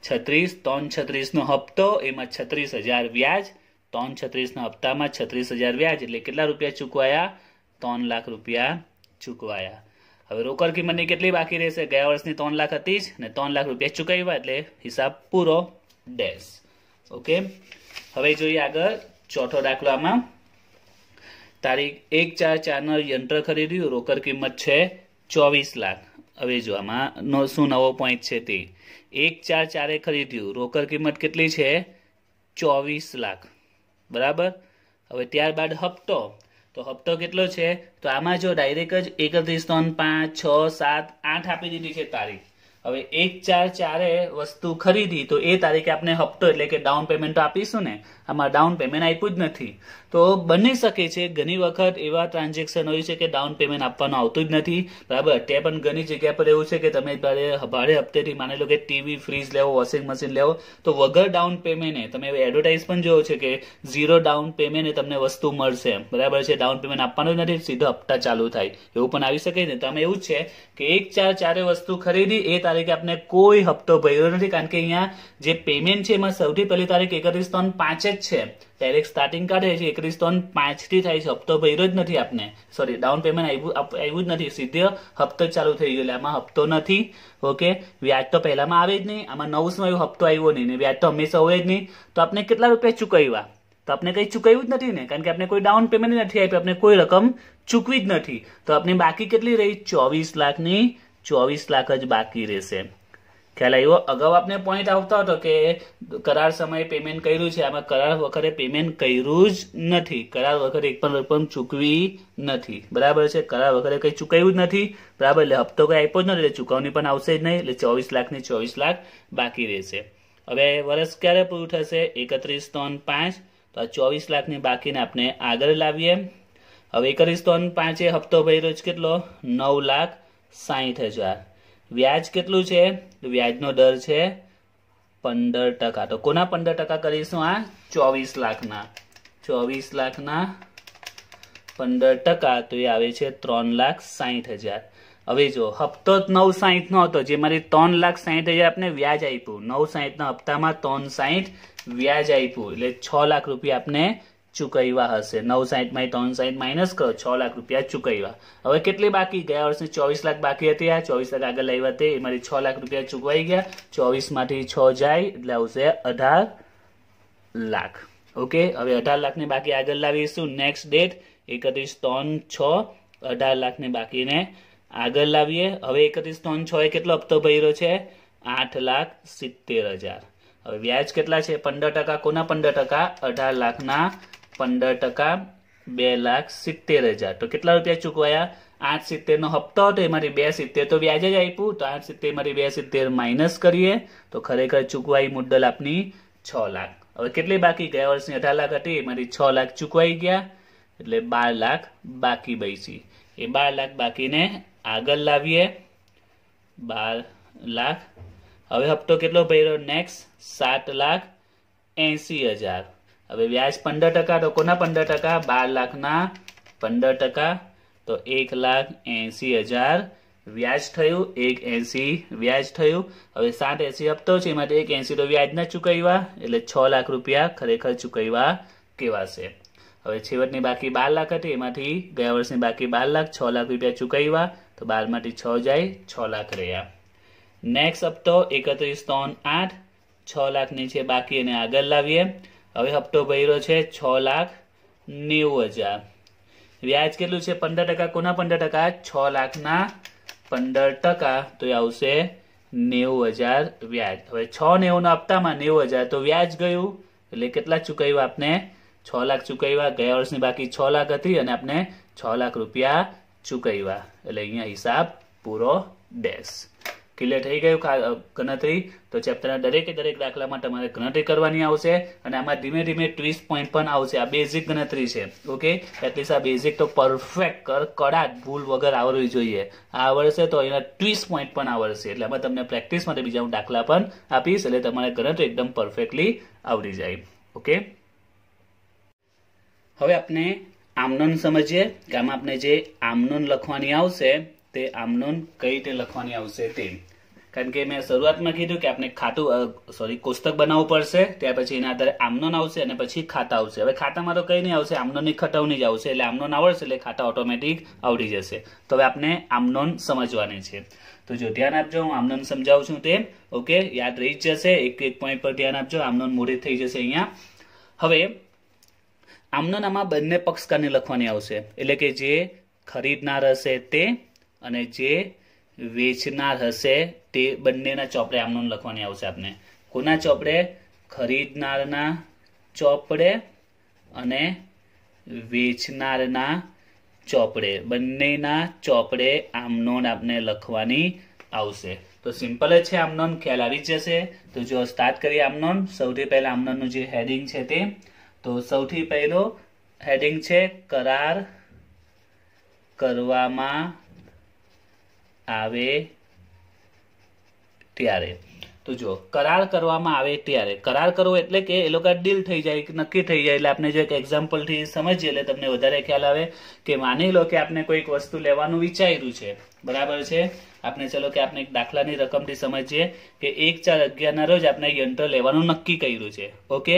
[SPEAKER 1] છત્રીસ ત્રણ છત્રીસનો હપ્તો એમાં છત્રીસ હજાર વ્યાજ ત્રણ છત્રીસના હપ્તામાં છત્રીસ હજાર વ્યાજ એટલે કેટલા રૂપિયા ચૂકવાયા ત્રણ લાખ રૂપિયા ચૂકવાયા હવે રોકડ કિંમતની કેટલી બાકી રહેશે ગયા વર્ષની ત્રણ લાખ હતી જ ને ત્રણ લાખ રૂપિયા ચૂકવ્યા એટલે હિસાબ પૂરો ડેશ ઓકે હવે જોઈએ આગળ ચોથો દાખલો આમાં તારીખ એક ચાર ચારનો યંત્ર ખરીદ્યું રોકડ કિંમત છે ચોવીસ લાખ હવે જો આમાં નો શું નવો પોઈન્ટ છે તે એક ચાર ચારે ખરીદ્યું રોકડ કિંમત કેટલી છે ચોવીસ લાખ બરાબર હવે ત્યારબાદ હપ્તો તો હપ્તો કેટલો છે તો આમાં જો ડાયરેક્ટ જ એકત્રીસ ત્રણ પાંચ છ સાત આઠ આપી દીધી છે તારીખ હવે એક ચાર ચારે વસ્તુ ખરીદી તો એ તારીખે આપણે હપ્તો એટલે કે ડાઉન પેમેન્ટ આપીશું ને આમાં ડાઉન પેમેન્ટ આપ્યું જ નથી તો બની શકે છે ઘણી વખત એવા ટ્રાન્ઝેક્શન હોય છે કે ડાઉન પેમેન્ટ આપવાનું આવતું જ નથી બરાબર અત્યારે પણ ઘણી જગ્યા પર એવું છે કે તમે ભારે ભારે હપ્તેથી માની લો કે ટીવી ફ્રીજ લેવો વોશિંગ મશીન લેવો તો વગર ડાઉન પેમેન્ટે તમે એડવર્ટાઇઝ પણ જોયો છે કે ઝીરો ડાઉન પેમેન્ટે તમને વસ્તુ મળશે બરાબર છે ડાઉન પેમેન્ટ આપવાનું જ નથી સીધો હપ્તા ચાલુ થાય એવું પણ આવી શકે ને તમે એવું છે કે એક ચાર ચારે વસ્તુ ખરીદી એ તારીખે આપણે કોઈ હપ્તો ભર્યો નથી કારણ કે અહીંયા જે પેમેન્ટ છે એમાં સૌથી પહેલી તારીખ એકત્રીસ ત્રણ પાંચ જ છે ડાયરેક્ટ સ્ટાર્ટિંગ કાઢે છે એકત્રીસ ત્રણ પાંચથી થાય છે હપ્તો ભર્યો જ નથી આપને સોરી ડાઉન પેમેન્ટ આવ્યું આવ્યું જ નથી સીધે હપ્તો ચાલુ થઈ ગયો એટલે આમાં હપ્તો નથી ઓકે વ્યાજ તો પહેલામાં આવે જ નહીં આમાં નવસમાં આવ્યો હપ્તો આવ્યો નહીં વ્યાજ તો હંમેશા હોય જ નહીં તો આપણે કેટલા રૂપિયા ચૂકવ્યા તો આપણે કંઈ ચૂકવ્યું જ નથી ને કારણ કે આપણે કોઈ ડાઉન પેમેન્ટ નથી આપી આપણે કોઈ રકમ ચૂકવી જ નથી તો આપણે બાકી કેટલી રહી ચોવીસ લાખની ચોવીસ લાખ જ બાકી રહેશે ખ્યાલ આવ્યો અગાઉ આપને પોઈન્ટ આવતો હતો કે કરાર સમયે પેમેન્ટ કર્યું છે આમાં કરાર વખતે પેમેન્ટ કર્યું જ નથી કરાર વખતે એક પણ રકમ ચૂકવી નથી બરાબર છે કરાર વખતે કંઈ ચૂકવ્યું જ નથી બરાબર એટલે હપ્તો કંઈ આપ્યો જ નથી એટલે ચૂકવણી પણ આવશે જ નહીં એટલે ચોવીસ લાખની ચોવીસ લાખ બાકી રહેશે હવે વર્ષ ક્યારે પૂરું થશે એકત્રીસ ત્રણ પાંચ તો આ ચોવીસ લાખની બાકીને આપણે આગળ લાવીએ હવે એકત્રીસ ત્રણ પાંચે હપ્તો ભર્યો જ કેટલો નવ લાખ સાહીઠ હજાર વ્યાજ કેટલું છે વ્યાજનો દર છે પંદર ટકા તો કોના પંદર ટકા કરીશું આ ચોવીસ લાખના ચોવીસ લાખના પંદર ટકા તો એ આવે છે ત્રણ લાખ સાહીઠ હજાર હવે જો હપ્તો નવ સાહીઠનો હતો જે મારી ત્રણ લાખ સાહીઠ હજાર આપણે વ્યાજ આપ્યું નવ સાહીઠના હપ્તામાં ત્રણ સાહીઠ વ્યાજ આપ્યું એટલે છ લાખ રૂપિયા આપને ચૂકવ્યા હશે નવ સાઠમાં ત્રણ સાઈઠ માઇનસ કરો છ લાખ રૂપિયા ચૂકવ્યા હવે કેટલી બાકી ગયા વર્ષની ચોવીસ લાખ બાકી હતી આ ચોવીસ લાખ આગળ લાવ્યા તે એમાંથી છ લાખ રૂપિયા ચૂકવાઈ ગયા ચોવીસમાંથી છ જાય એટલે આવશે અઢાર લાખ ઓકે હવે અઢાર લાખને બાકી આગળ લાવીશું નેક્સ્ટ ડેટ એકત્રીસ ત્રણ છ અઢાર લાખને બાકીને આગળ લાવીએ હવે એકત્રીસ ત્રણ છ એ કેટલો હપ્તો ભર્યો છે આઠ લાખ સિત્તેર હજાર હવે વ્યાજ કેટલા છે પંદર ટકા કોના પંદર ટકા અઢાર લાખના પંદર ટકા બે લાખ સિત્તેર હજાર તો કેટલા રૂપિયા ચૂકવાયા આઠ સિત્તેરનો હપ્તો હતો એમાંથી બે સિત્તેર તો વ્યાજે જ આપ્યું તો આઠ સિત્તેર મારી બે સિત્તેર માઇનસ કરીએ તો ખરેખર ચૂકવાઈ મુદ્દલ આપની છ લાખ હવે કેટલી બાકી ગયા વર્ષની અઢાર લાખ હતી એમાંથી છ લાખ ચૂકવાઈ ગયા એટલે બાર લાખ બાકી બચી એ બાર લાખ બાકીને આગળ લાવીએ બાર લાખ હવે હપ્તો કેટલો ભર્યો નેક્સ્ટ સાત લાખ એંસી હજાર હવે વ્યાજ પંદર ટકા તો કોના પંદર ટકા બાર લાખના પંદર ટકા તો એક લાખ એંસી હજાર વ્યાજ થયું એક એંસી વ્યાજ થયું હવે સાત એંસી હપ્તો છે એમાંથી એક એંસી તો વ્યાજના ચૂકવ્યા એટલે છ લાખ રૂપિયા ખરેખર ચૂકવ્યા કહેવાશે હવે છેવટની બાકી બાર લાખ હતી એમાંથી ગયા વર્ષની બાકી બાર લાખ છ લાખ રૂપિયા ચૂકવ્યા તો બારમાંથી છ જાય છ લાખ રહ્યા નેક્સ્ટ હપ્તો એકત્રીસ ત્રણ આઠ છ લાખની છે બાકી એને આગળ લાવીએ હવે હપ્તો ભર્યો છે છ લાખ નેવું હજાર વ્યાજ કેટલું છે પંદર ટકા કોના પંદર ટકા છ લાખના પંદર ટકા તો એ આવશે નેવું હજાર વ્યાજ હવે છ નેવુંના હપ્તામાં નેવું હજાર તો વ્યાજ ગયું એટલે કેટલા ચૂકવ્યું આપને છ લાખ ચૂકવ્યા ગયા વર્ષની બાકી છ લાખ હતી અને આપણે છ લાખ રૂપિયા ચૂકવ્યા એટલે અહીંયા હિસાબ પૂરો ડેશ ક્લિયર થઈ ગયું ગણતરી તો ચેપ્ટરના દરેકે દરેક દાખલામાં તમારે ગણતરી કરવાની આવશે અને આમાં ધીમે ધીમે ટ્વીસ પોઈન્ટ પણ આવશે આ બેઝિક ગણતરી છે ઓકે એટલીસ્ટ આ બેઝિક તો પરફેક્ટ કર કડા ભૂલ વગર આવડવી જોઈએ આ આવડશે તો અહીંયા ટ્વીસ પોઈન્ટ પણ આવડશે એટલે આમાં તમને પ્રેક્ટિસ માટે બીજા હું દાખલા પણ આપીશ એટલે તમારે ગણતરી એકદમ પરફેક્ટલી આવડી જાય ઓકે હવે આપણે આમનોન સમજીએ કે આમાં આપણે જે આમનોન લખવાની આવશે તે આમનોન કઈ રીતે લખવાની આવશે તે કારણ કે મેં શરૂઆતમાં કીધું કે આપણે ખાતું સોરી કોષ્ટક બનાવવું પડશે ત્યાર પછી એના આધારે આમનોન આવશે અને પછી ખાતા આવશે હવે ખાતામાં તો કંઈ નહીં આવશે આમનોનની ખટવણી જ આવશે એટલે આમનોન આવડશે એટલે ખાતા ઓટોમેટિક આવડી જશે તો હવે આપણે આમનોન સમજવાની છે તો જો ધ્યાન આપજો હું આમનોન સમજાવું છું તે ઓકે યાદ રહી જ જશે એક એક પોઈન્ટ પર ધ્યાન આપજો આમનોન મોડી થઈ જશે અહીંયા હવે આમનોન આમાં બંને પક્ષકારને લખવાની આવશે એટલે કે જે ખરીદનાર હશે તે અને જે વેચનાર હશે તે બંનેના ચોપડે આમનો લખવાની આવશે આપને કોના ચોપડે ખરીદનારના ચોપડે અને વેચનારના ચોપડે બંનેના ચોપડે આમનોન આપને લખવાની આવશે તો સિમ્પલ જ છે આમનોન ખ્યાલ આવી જશે તો જો સ્ટાર્ટ કરીએ આમનોન સૌથી પહેલા આમનોનનું જે હેડિંગ છે તે તો સૌથી પહેલો હેડિંગ છે કરાર કરવામાં આવે ત્યારે તો જો કરાર કરવામાં આવે ત્યારે કરાર કરવો એટલે કે એ લોકો ડીલ થઈ જાય કે નક્કી થઈ જાય એટલે આપણે જો એક એક્ઝામ્પલથી સમજીએ એટલે તમને વધારે ખ્યાલ આવે કે માની લો કે આપણે કોઈક વસ્તુ લેવાનું વિચાર્યું છે બરાબર છે આપણે ચલો કે આપણે એક દાખલાની રકમથી સમજીએ કે એક ચાર અગિયારના રોજ આપણે યંત્ર લેવાનું નક્કી કર્યું છે ઓકે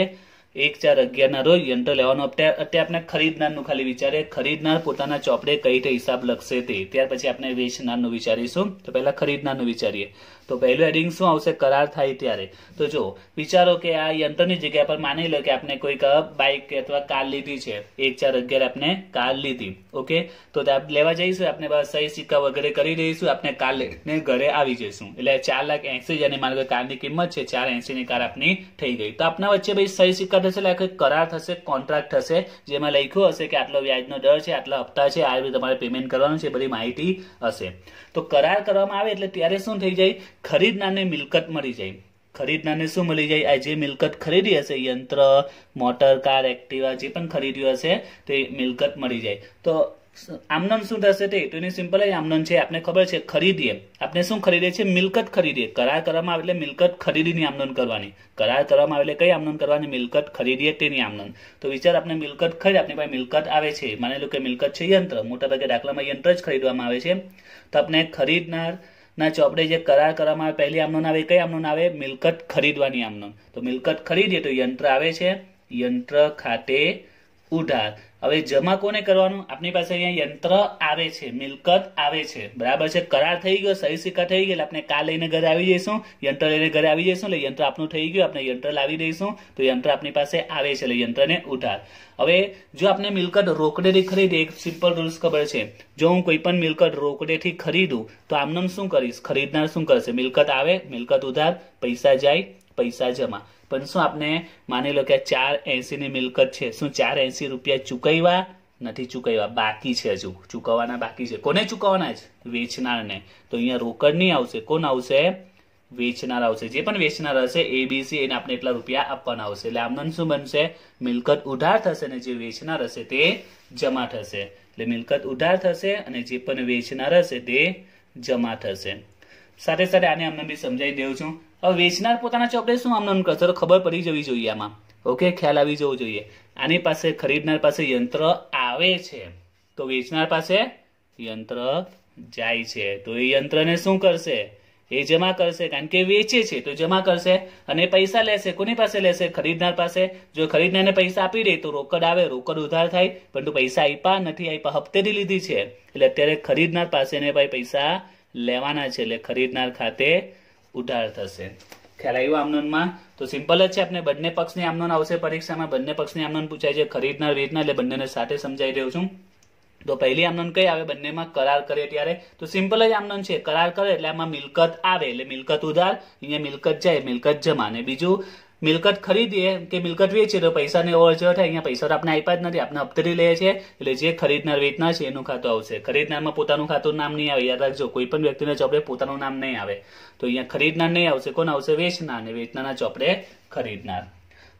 [SPEAKER 1] એક ચાર અગિયારના રોજ યંત્ર લેવાનું અત્યારે આપણે ખરીદનારનું ખાલી વિચારીએ ખરીદનાર પોતાના ચોપડે કઈ રીતે હિસાબ લખશે તે ત્યાર પછી આપણે વેચનારનું વિચારીશું તો પહેલા ખરીદનારનું વિચારીએ તો પહેલું હેડિંગ શું આવશે કરાર થાય ત્યારે તો જો વિચારો કે આ યંત્રની જગ્યા પર માની લો કે આપણે કોઈક બાઇક અથવા કાર લીધી છે એક ચાર અગિયાર આપણે કાર લીધી ઓકે તો લેવા જઈશું આપણે સહી સિક્કા વગેરે કરી દઈશું આપણે કાર લઈને ઘરે આવી જઈશું એટલે ચાર લાખ એંસી ની માની કારની કિંમત છે ચાર એંસીની કાર આપની થઈ ગઈ તો આપના વચ્ચે ભાઈ સહી સિક્કા થશે એટલે કરાર થશે કોન્ટ્રાક્ટ થશે જેમાં લખ્યું હશે કે આટલો વ્યાજનો દર છે આટલા હપ્તા છે આ રીતે તમારે પેમેન્ટ કરવાનું છે બધી માહિતી હશે તો કરાર કરવામાં આવે એટલે ત્યારે શું થઈ જાય ખરીદનારને મિલકત મળી જાય ખરીદનારને શું મળી જાય આ જે મિલકત ખરીદી હશે યંત્ર મોટર કાર એક્ટિવા જે પણ ખરીદ્યું હશે તે મિલકત મળી જાય તો આમનમ શું થશે તે તો એની સિમ્પલ જ આમનમ છે આપણે ખબર છે ખરીદીએ આપણે શું ખરીદીએ છીએ મિલકત ખરીદીએ કરાર કરવામાં આવે એટલે મિલકત ખરીદીની આમનમ કરવાની કરાર કરવામાં આવે એટલે કઈ આમનમ કરવાની મિલકત ખરીદીએ તેની આમનમ તો વિચાર આપણે મિલકત ખરીદ આપણી પાસે મિલકત આવે છે માની લો કે મિલકત છે યંત્ર મોટાભાગે દાખલામાં યંત્ર જ ખરીદવામાં આવે છે તો આપણે ખરીદનાર ના ચોપડે જે કરાર કરવામાં આવે પહેલી આમનોન આવે કઈ આમનોન આવે મિલકત ખરીદવાની આમનોન તો મિલકત ખરીદીએ તો યંત્ર આવે છે યંત્ર ખાતે ઉધાર હવે જમા કોને કરવાનું આપણી પાસે અહીંયા યંત્ર આવે છે મિલકત આવે છે બરાબર છે કરાર થઈ ગયો સહી સિક્કા થઈ ગયા આપણે કાર લઈને ઘરે આવી જઈશું યંત્ર લઈને ઘરે આવી જઈશું એટલે યંત્ર આપણું થઈ ગયું આપણે યંત્ર લાવી દઈશું તો યંત્ર આપણી પાસે આવે છે એટલે યંત્રને ઉઠાર હવે જો આપણે મિલકત રોકડેથી ખરીદે એક સિમ્પલ રૂલ્સ ખબર છે જો હું કોઈ પણ મિલકત રોકડેથી ખરીદું તો આમનામ શું કરીશ ખરીદનાર શું કરશે મિલકત આવે મિલકત ઉધાર પૈસા જાય પૈસા જમા પણ શું આપણે માની લો કે ચાર એંસીની મિલકત છે શું ચાર એંસી રૂપિયા ચૂકવ્યા નથી ચૂકવ્યા બાકી છે હજુ ચૂકવવાના બાકી છે કોને ચૂકવવાના જ વેચનારને તો અહીંયા રોકડ નહીં આવશે કોણ આવશે વેચનાર આવશે જે પણ વેચનાર હશે એબીસી એને આપણે એટલા રૂપિયા આપવાના આવશે એટલે આમનું શું બનશે મિલકત ઉધાર થશે ને જે વેચનાર હશે તે જમા થશે એટલે મિલકત ઉધાર થશે અને જે પણ વેચનાર હશે તે જમા થશે સાથે સાથે આને અમને બી સમજાવી દઉં છું હવે વેચનાર પોતાના ચોપડે શું આમનું કરશે તો ખબર પડી જવી જોઈએ આમાં ઓકે ખ્યાલ આવી જવું જોઈએ આની પાસે ખરીદનાર પાસે યંત્ર આવે છે તો વેચનાર પાસે યંત્ર જાય છે તો એ યંત્રને શું કરશે એ જમા કરશે કારણ કે વેચે છે તો જમા કરશે અને પૈસા લેશે કોની પાસે લેશે ખરીદનાર પાસે જો ખરીદનારને પૈસા આપી દે તો રોકડ આવે રોકડ ઉધાર થાય પરંતુ પૈસા આપ્યા નથી આપ્યા હપ્તેથી લીધી છે એટલે અત્યારે ખરીદનાર પાસે ભાઈ પૈસા લેવાના છે એટલે ખરીદનાર ખાતે ઉધાર થશે ખ્યાલ આમનોનમાં તો સિમ્પલ જ છે આપણે બંને પક્ષની આમનોન આવશે પરીક્ષામાં બંને પક્ષની આમનોન પૂછાય છે ખરીદના રીતના એટલે બંનેને સાથે સમજાઈ રહ્યો છું તો પહેલી આમનોન કઈ આવે બંનેમાં કરાર કરે ત્યારે તો સિમ્પલ જ આમનોન છે કરાર કરે એટલે આમાં મિલકત આવે એટલે મિલકત ઉધાર અહીંયા મિલકત જાય મિલકત જમા અને બીજું મિલકત ખરીદીએ કે મિલકત વેચીએ તો પૈસાની ઓવર થાય અહીંયા પૈસા તો આપણે આપ્યા જ નથી આપણે હપ્તેથી લે છે એટલે જે ખરીદનાર વેચનાર છે એનું ખાતું આવશે ખરીદનારમાં પોતાનું ખાતું નામ નહીં આવે યાદ રાખજો કોઈ પણ વ્યક્તિના ચોપડે પોતાનું નામ નહીં આવે તો અહીંયા ખરીદનાર નહીં આવશે કોણ આવશે વેચનાર અને વેચનારના ચોપડે ખરીદનાર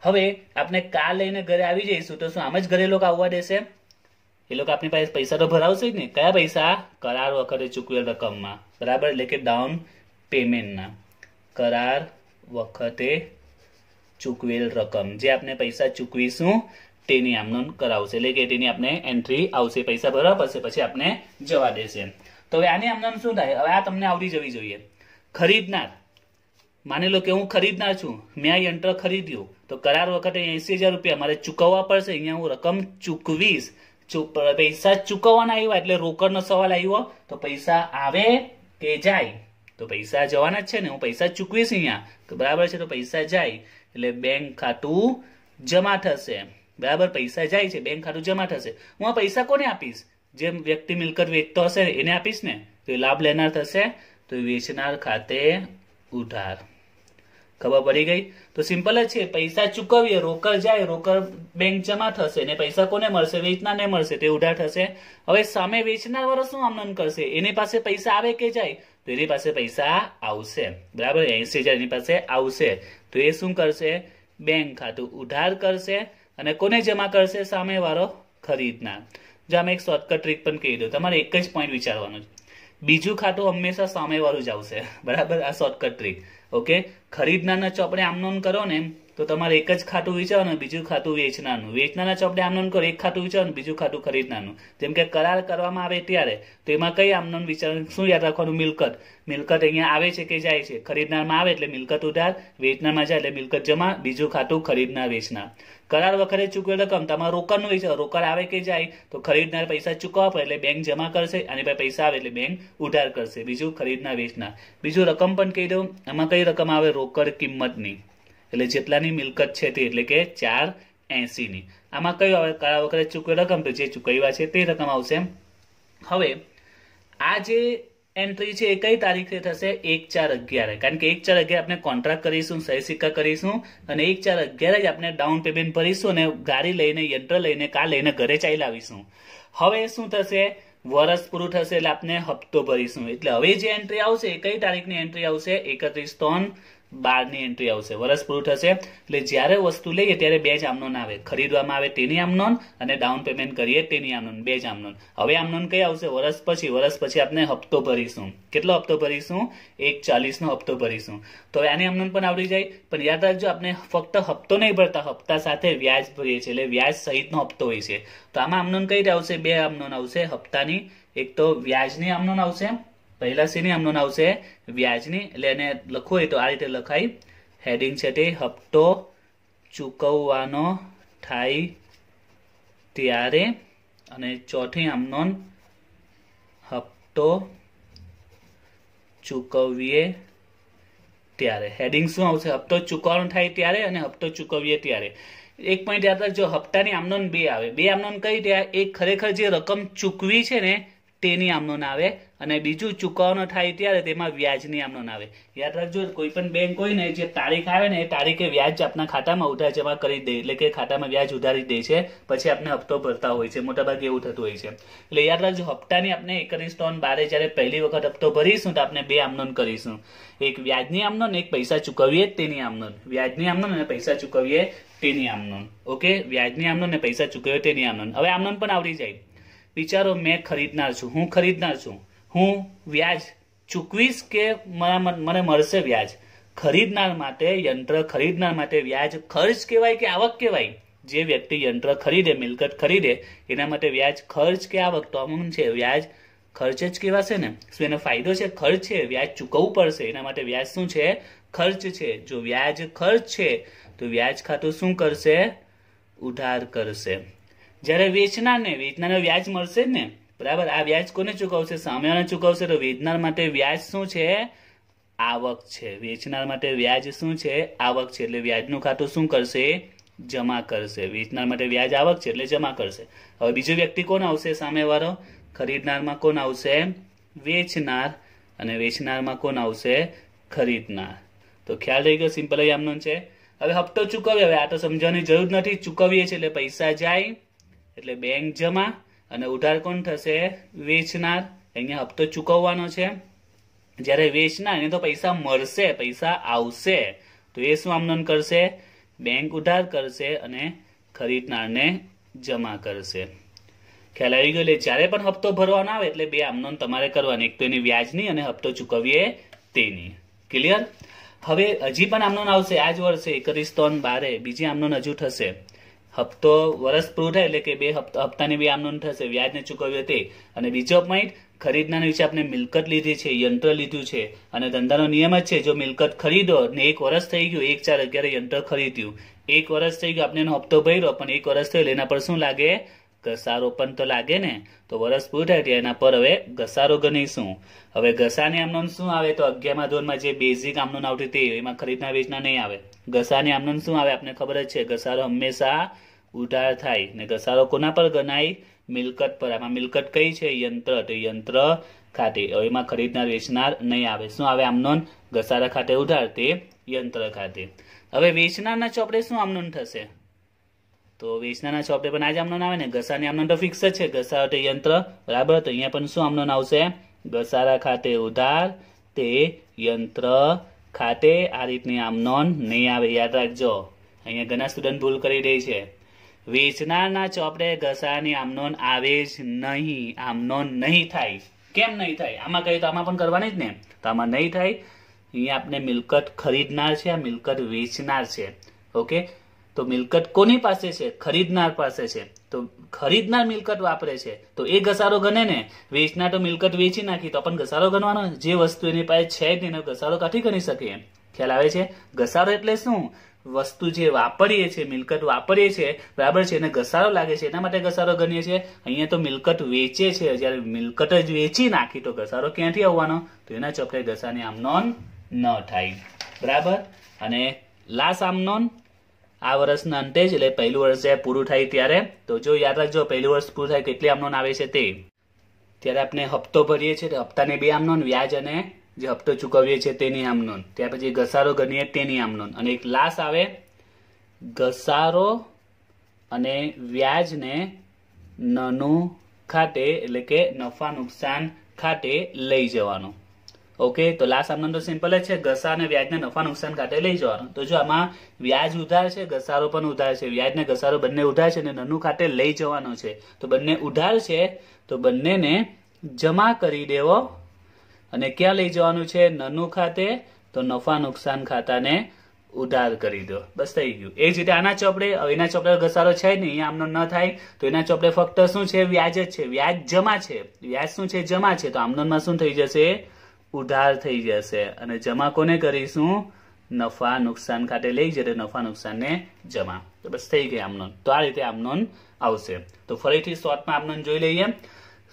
[SPEAKER 1] હવે આપણે કાર લઈને ઘરે આવી જઈશું તો શું આમ જ ઘરે લોકો આવવા દેશે એ લોકો આપણી પાસે પૈસા તો ભરાવશે જ ને કયા પૈસા કરાર વખતે ચૂકવેલ રકમમાં બરાબર એટલે કે ડાઉન પેમેન્ટના કરાર વખતે ચૂકવેલ રકમ જે આપણે પૈસા ચૂકવીશું તેની આમનોન કરાવશે એટલે કે તેની આપણે એન્ટ્રી આવશે પૈસા ભરવા પડશે પછી આપણે જવા દેશે તો હવે આની આમનોન શું થાય હવે આ તમને આવડી જવી જોઈએ ખરીદનાર માની લો કે હું ખરીદનાર છું મેં આ યંત્ર ખરીદ્યું તો કરાર વખતે એંસી હજાર રૂપિયા મારે ચૂકવવા પડશે અહીંયા હું રકમ ચૂકવીશ પૈસા ચૂકવવાના આવ્યા એટલે રોકડનો સવાલ આવ્યો તો પૈસા આવે કે જાય તો પૈસા જવાના જ છે ને હું પૈસા ચૂકવીશ અહીંયા બરાબર છે તો પૈસા જાય એટલે બેંક ખાતું જમા થશે બરાબર પૈસા જાય છે બેંક ખાતું જમા થશે હું આ પૈસા કોને આપીશ જેમ વ્યક્તિ મિલકત વેચતો હશે એને આપીશ ને તો એ લાભ લેનાર થશે તો વેચનાર ખાતે ઉધાર ખબર પડી ગઈ તો સિમ્પલ જ છે પૈસા ચૂકવીએ રોકડ જાય રોકડ બેંક જમા થશે ને પૈસા કોને મળશે ને મળશે તે ઉધાર થશે હવે સામે વેચનાર વાળો શું આમનન કરશે એની પાસે પૈસા આવે કે જાય તો એની પાસે પૈસા આવશે બરાબર એંસી એની પાસે આવશે તો એ શું કરશે બેંક ખાતું ઉધાર કરશે અને કોને જમા કરશે સામેવાળો ખરીદનાર જો આમાં એક શોર્ટકટ ટ્રીક પણ કહી દો તમારે એક જ પોઈન્ટ વિચારવાનું છે બીજું ખાતું હંમેશા સામેવાળું જ આવશે બરાબર આ શોર્ટકટ ટ્રીક ઓકે ખરીદનારના ચોપડે આમ નોમ કરો ને તો તમારે એક જ ખાતું વેચવાનું બીજું ખાતું વેચનારનું વેચનારના ચોપડે આમનોન કરો એક ખાતું વેચવાનું બીજું ખાતું ખરીદનારનું જેમ કે કરાર કરવામાં આવે ત્યારે તો એમાં કઈ આમનોન વિચાર શું યાદ રાખવાનું મિલકત મિલકત અહીંયા આવે છે કે જાય છે ખરીદનારમાં આવે એટલે મિલકત ઉધાર વેચનારમાં જાય એટલે મિલકત જમા બીજું ખાતું ખરીદનાર વેચનાર કરાર વખતે ચૂકવેલ રકમ તમારે રોકડનું વેચાણ રોકડ આવે કે જાય તો ખરીદનાર પૈસા ચૂકવવા પડે એટલે બેંક જમા કરશે અને પૈસા આવે એટલે બેંક ઉધાર કરશે બીજું ખરીદનાર વેચનાર બીજું રકમ પણ કહી દઉં એમાં કઈ રકમ આવે રોકડ કિંમતની એટલે જેટલાની મિલકત છે તે એટલે કે ચાર એંસીની આમાં કયો આવે કયા વખતે ચૂકવી રકમ જે ચૂકવ્યા છે તે રકમ આવશે હવે આ જે એન્ટ્રી છે એ કઈ તારીખે થશે એક ચાર અગિયારે કારણ કે એક ચાર અગિયાર આપણે કોન્ટ્રાક્ટ કરીશું સહી સિક્કા કરીશું અને એક ચાર અગિયારે જ આપણે ડાઉન પેમેન્ટ ભરીશું અને ગાડી લઈને યંત્ર લઈને કાર લઈને ઘરે ચાલી લાવીશું હવે શું થશે વર્ષ પૂરું થશે એટલે આપણે હપ્તો ભરીશું એટલે હવે જે એન્ટ્રી આવશે એ કઈ તારીખની એન્ટ્રી આવશે એકત્રીસ ત્રણ બારની એન્ટ્રી આવશે વર્ષ પૂરું થશે એટલે જ્યારે વસ્તુ લઈએ ત્યારે બે જ આમનોન આવે ખરીદવામાં આવે તેની આમનોન અને ડાઉન પેમેન્ટ કરીએ તેની આમનોન બે જ આમનોન હવે આમનોન કઈ આવશે વર્ષ પછી વર્ષ પછી આપણે હપ્તો ભરીશું કેટલો હપ્તો ભરીશું એક ચાલીસનો હપ્તો ભરીશું તો હવે આની આમનોન પણ આવડી જાય પણ યાદ રાખજો આપણે ફક્ત હપ્તો નહીં ભરતા હપ્તા સાથે વ્યાજ ભરીએ છીએ એટલે વ્યાજ સહિતનો હપ્તો હોય છે તો આમાં આમનોન કઈ રીતે આવશે બે આમનોન આવશે હપ્તાની એક તો વ્યાજની આમનોન આવશે પહેલા સિનિયમનું આવશે વ્યાજની એટલે એને લખવું હોય તો આ રીતે લખાય હેડિંગ છે તે હપ્તો ચૂકવવાનો થાય ત્યારે અને ચોથી આમનો હપ્તો ચૂકવીએ ત્યારે હેડિંગ શું આવશે હપ્તો ચૂકવવાનો થાય ત્યારે અને હપ્તો ચૂકવીએ ત્યારે એક પોઈન્ટ યાદ રાખજો હપ્તાની આમનોન બે આવે બે આમનોન કઈ ત્યાં એક ખરેખર જે રકમ ચૂકવી છે ને તેની આમનોન આવે અને બીજું ચૂકવણો થાય ત્યારે તેમાં વ્યાજની આમનો આવે યાદ રાખજો કોઈ પણ બેંક હોય ને જે તારીખ આવે ને એ તારીખે વ્યાજ આપના ખાતામાં ઉધાર જમા કરી દે એટલે કે ખાતામાં વ્યાજ ઉધારી દે છે પછી આપણે હપ્તો ભરતા હોય છે મોટાભાગે એવું થતું હોય છે એટલે યાદ રાખજો હપ્તાની આપણે એકત્રીસ ટોન બારે જ્યારે પહેલી વખત હપ્તો ભરીશું તો આપણે બે આમનોન કરીશું એક વ્યાજની આમનોન એક પૈસા ચૂકવીએ તેની આમનોન વ્યાજની આમનોન અને પૈસા ચૂકવીએ તેની આમનોન ઓકે વ્યાજની આમનોન અને પૈસા ચૂકવ્યો તેની આમનોન હવે આમનોન પણ આવડી જાય વિચારો મેં ખરીદનાર છું હું ખરીદનાર છું હું વ્યાજ ચૂકવીશ કે મારા મને મળશે વ્યાજ ખરીદનાર માટે યંત્ર ખરીદનાર માટે વ્યાજ ખર્ચ કહેવાય કે આવક કહેવાય જે વ્યક્તિ યંત્ર ખરીદે મિલકત ખરીદે એના માટે વ્યાજ ખર્ચ કે આવક કોમન છે વ્યાજ ખર્ચ જ કહેવાશે ને શું એનો ફાયદો છે ખર્ચ છે વ્યાજ ચૂકવવું પડશે એના માટે વ્યાજ શું છે ખર્ચ છે જો વ્યાજ ખર્ચ છે તો વ્યાજ ખાતું શું કરશે ઉધાર કરશે જ્યારે વેચનારને વેચનારને વ્યાજ મળશે ને બરાબર આ વ્યાજ કોને ચૂકવશે સામેવાળાને ચૂકવશે તો વેચનાર માટે વ્યાજ શું છે આવક છે વેચનાર માટે વ્યાજ શું છે આવક છે એટલે વ્યાજનું ખાતું શું કરશે જમા કરશે વેચનાર માટે વ્યાજ આવક છે એટલે જમા કરશે હવે બીજો વ્યક્તિ કોણ આવશે સામેવાળો ખરીદનારમાં કોણ આવશે વેચનાર અને વેચનારમાં કોણ આવશે ખરીદનાર તો ખ્યાલ રહી ગયો સિમ્પલ આમનો છે હવે હપ્તો ચૂકવ્યો હવે આ તો સમજવાની જરૂર નથી ચૂકવીએ છીએ એટલે પૈસા જાય એટલે બેંક જમા અને ઉધાર કોણ થશે વેચનાર અહીંયા હપ્તો ચૂકવવાનો છે જ્યારે વેચનાર એને તો પૈસા મળશે પૈસા આવશે તો એ શું આમનોન કરશે બેંક ઉધાર કરશે અને ખરીદનારને જમા કરશે ખ્યાલ આવી ગયો એટલે જ્યારે પણ હપ્તો ભરવાનો આવે એટલે બે આમનોન તમારે કરવાની એક તો એની વ્યાજની અને હપ્તો ચૂકવીએ તેની ક્લિયર હવે હજી પણ આમનોન આવશે આ જ વર્ષે એકત્રીસ ત્રણ બારે બીજી આમનોન હજુ થશે હપ્તો વર્ષ પૂરું થાય એટલે કે બે હપ્તાની બી આમ આમનોન થશે વ્યાજને ચૂકવ્યો તે અને બીજો પોઈન્ટ ખરીદના વિશે આપણે મિલકત લીધી છે યંત્ર લીધું છે અને ધંધાનો નિયમ જ છે જો મિલકત ખરીદો ને એક વર્ષ થઈ ગયું એક ચાર અગિયાર યંત્ર ખરીદ્યું એક વર્ષ થઈ ગયું આપણે એનો હપ્તો ભર્યો પણ એક વર્ષ થયો એના પર શું લાગે ઘસારો પણ તો લાગે ને તો વરસ પૂર્ણ એટલે એના પર હવે ઘસારો ગણીશું હવે ઘસાની આમનો શું આવે તો અગિયારમાં ધોરણમાં જે બેઝિક આમનોન આવતી હતી એમાં ખરીદના વેચના નહીં આવે ઘસાની આમનોન શું આવે આપને ખબર જ છે ઘસારો હંમેશા ઉધાર થાય ને ઘસારો કોના પર ગણાય મિલકત પર આમાં મિલકત કઈ છે યંત્ર તો યંત્ર ખાતે એમાં ખરીદનાર વેચનાર નહીં આવે શું આવે આમનોન ઘસારા ખાતે ઉધાર તે યંત્ર ખાતે હવે વેચનારના ચોપડે શું આમનોન થશે તો વેચનાના ચોપડે પણ આજે જ આમનો આવે ને ઘસાની આમનો તો ફિક્સ છે ઘસા એટલે યંત્ર બરાબર તો અહીંયા પણ શું આમનો આવશે ઘસારા ખાતે ઉધાર તે યંત્ર ખાતે આ રીતની આમ નહીં આવે યાદ રાખજો અહીંયા ઘણા સ્ટુડન્ટ ભૂલ કરી દે છે વેચનારના ચોપડે ઘસારાની આમનોન આવે જ નહીં આમનોન નહીં થાય કેમ નહીં થાય આમાં કહ્યું તો આમાં પણ કરવાની જ ને તો આમાં નહીં થાય અહીંયા આપણે મિલકત ખરીદનાર છે આ મિલકત વેચનાર છે ઓકે તો મિલકત કોની પાસે છે ખરીદનાર પાસે છે તો ખરીદનાર મિલકત વાપરે છે તો એ ઘસારો ગણે ને વેચનાર તો મિલકત વેચી નાખી તો પણ ઘસારો ગણવાનો જે વસ્તુ એની પાસે છે જ એનો ઘસારો કાઢી ગણી શકીએ ખ્યાલ આવે છે ઘસારો એટલે શું વસ્તુ જે વાપરીએ છીએ મિલકત વાપરીએ છીએ બરાબર છે એને ઘસારો લાગે છે એના માટે ઘસારો ગણીએ છીએ અહીંયા તો મિલકત વેચે છે જ્યારે મિલકત જ વેચી નાખી તો ઘસારો ક્યાંથી આવવાનો તો એના ચોપડે ઘસાને આમ નોન ન થાય બરાબર અને લાસ આમ નોન આ વર્ષના અંતે જ એટલે પહેલું વર્ષ જ્યારે પૂરું થાય ત્યારે તો જો યાદ રાખજો પહેલું વર્ષ પૂરું થાય કેટલી આમનોન આવે છે તે ત્યારે આપણે હપ્તો ભરીએ છીએ હપ્તાને બે આમનોન વ્યાજ અને જે હપ્તો ચૂકવીએ છીએ તેની આમનોન નોંધ ત્યાર પછી ઘસારો ગણીએ તેની આમ અને એક લાસ આવે ઘસારો અને વ્યાજને નનું ખાતે એટલે કે નફા નુકસાન ખાતે લઈ જવાનું ઓકે તો લાસ્ટ આમનો તો સિમ્પલ જ છે ઘસા અને વ્યાજને નફા નુકસાન ખાતે લઈ જવાનું તો જો આમાં વ્યાજ ઉધાર છે ઘસારો પણ ઉધાર છે વ્યાજ ને ઘસારો બંને ઉધાર છે અને નનું ખાતે લઈ જવાનો છે તો બંને ઉધાર છે તો બંનેને જમા કરી દેવો અને ક્યાં લઈ જવાનું છે નનું ખાતે તો નફા નુકસાન ખાતાને ઉધાર કરી દો બસ થઈ ગયું એ જ રીતે આના ચોપડે હવે એના ચોપડે ઘસારો છે નહીં આમનો ન થાય તો એના ચોપડે ફક્ત શું છે વ્યાજ જ છે વ્યાજ જમા છે વ્યાજ શું છે જમા છે તો આમનોમાં શું થઈ જશે ઉધાર થઈ જશે અને જમા કોને કરીશું નફા નુકસાન ખાતે લઈ જશે નફા નુકસાનને જમા તો બસ થઈ ગઈ આમનોન તો આ રીતે આમનોન આવશે તો ફરીથી શોર્ટમાં આમનોન જોઈ લઈએ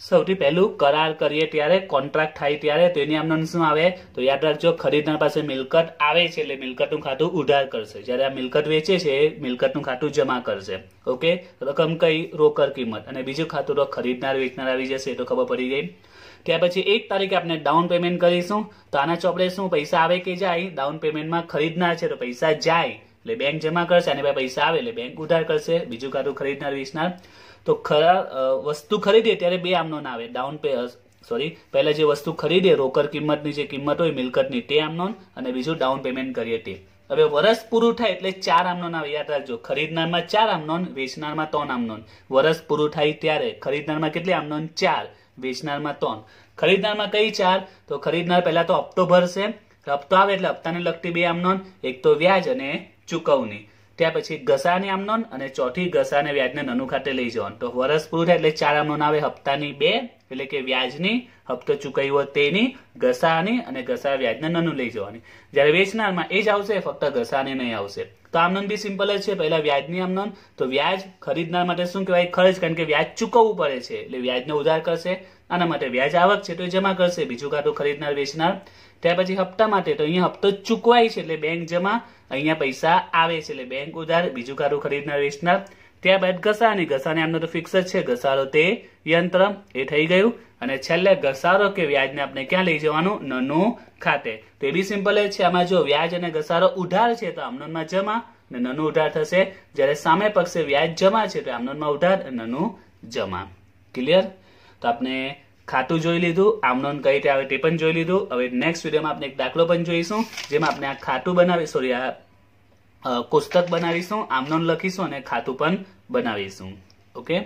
[SPEAKER 1] સૌથી પહેલું કરાર કરીએ ત્યારે કોન્ટ્રાક્ટ થાય ત્યારે તો એની આમનોન શું આવે તો યાદ રાખજો ખરીદનાર પાસે મિલકત આવે છે એટલે મિલકતનું ખાતું ઉધાર કરશે જ્યારે આ મિલકત વેચે છે એ મિલકતનું ખાતું જમા કરશે ઓકે રકમ કઈ રોકડ કિંમત અને બીજું ખાતું તો ખરીદનાર વેચનાર આવી જશે એ તો ખબર પડી ગઈ ત્યાર પછી એક તારીખે આપણે ડાઉન પેમેન્ટ કરીશું તો આના ચોપડે શું પૈસા આવે કે જાય ડાઉન પેમેન્ટમાં ખરીદનાર છે તો પૈસા જાય એટલે બેંક જમા કરશે અને પૈસા આવે એટલે બેંક ઉધાર કરશે બીજું કાઢું ખરીદનાર વેચનાર તો ખરા વસ્તુ ખરીદીએ ત્યારે બે આમનો ના આવે ડાઉન પે સોરી પહેલા જે વસ્તુ ખરીદે રોકડ કિંમતની જે કિંમત હોય મિલકતની તે આમનો અને બીજું ડાઉન પેમેન્ટ કરીએ તે હવે વર્ષ પૂરું થાય એટલે ચાર આમનોન આવે યાદ રાખજો ખરીદનારમાં ચાર આમનો વેચનારમાં ત્રણ આમનો વરસ પૂરું થાય ત્યારે ખરીદનારમાં કેટલી આમનો ચાર વેચનારમાં ત્રણ ખરીદનારમાં કઈ ચાર તો ખરીદનાર પહેલા તો હપ્તો ભરશે હપ્તો આવે એટલે હપ્તાને લગતી બે આમનોન એક તો વ્યાજ અને ચૂકવણી ત્યાર પછી ઘસાની આમનોન અને ચોથી ઘસાને વ્યાજને નનુ ખાતે લઈ જવાનું તો વર્ષ પૂરું થાય એટલે ચાર આમનોન આવે હપ્તાની બે એટલે કે વ્યાજની હપ્તો ચૂકવ્યો તેની ઘસાની અને ઘસા વ્યાજને નનું લઈ જવાની જ્યારે વેચનારમાં એ જ આવશે ફક્ત ઘસાને નહીં આવશે તો આમનન બી સિમ્પલ જ છે પહેલા વ્યાજની આમનન તો વ્યાજ ખરીદનાર માટે શું કહેવાય ખર્ચ કારણ કે વ્યાજ ચૂકવવું પડે છે એટલે વ્યાજને ઉધાર કરશે આના માટે વ્યાજ આવક છે તો એ જમા કરશે બીજું કાં ખરીદનાર વેચનાર ત્યાર પછી હપ્તા માટે તો અહીંયા હપ્તો ચૂકવાય છે એટલે બેંક જમા અહીંયા પૈસા આવે છે એટલે બેંક ઉધાર બીજું કાં ખરીદનાર વેચનાર ત્યારબાદ ઘસા ઘસારાને એમનો તો ફિક્સ જ છે ઘસારો તે યંત્ર એ થઈ ગયું અને છેલ્લે ઘસારો કે વ્યાજને આપણે ક્યાં લઈ જવાનું નનું ખાતે તો એ બી સિમ્પલ જ છે આમાં જો વ્યાજ અને ઘસારો ઉધાર છે તો આમનોનમાં જમા ને નનું ઉધાર થશે જ્યારે સામે પક્ષે વ્યાજ જમા છે તો આમનોનમાં ઉધાર અને નનું જમા ક્લિયર તો આપણે ખાતું જોઈ લીધું આમનોન કઈ રીતે આવે તે પણ જોઈ લીધું હવે નેક્સ્ટ વિડીયોમાં આપણે એક દાખલો પણ જોઈશું જેમાં આપણે આ ખાતું બનાવી સોરી આ કોષ્ટક બનાવીશું આમનોન લખીશું અને ખાતું પણ બનાવીશું ઓકે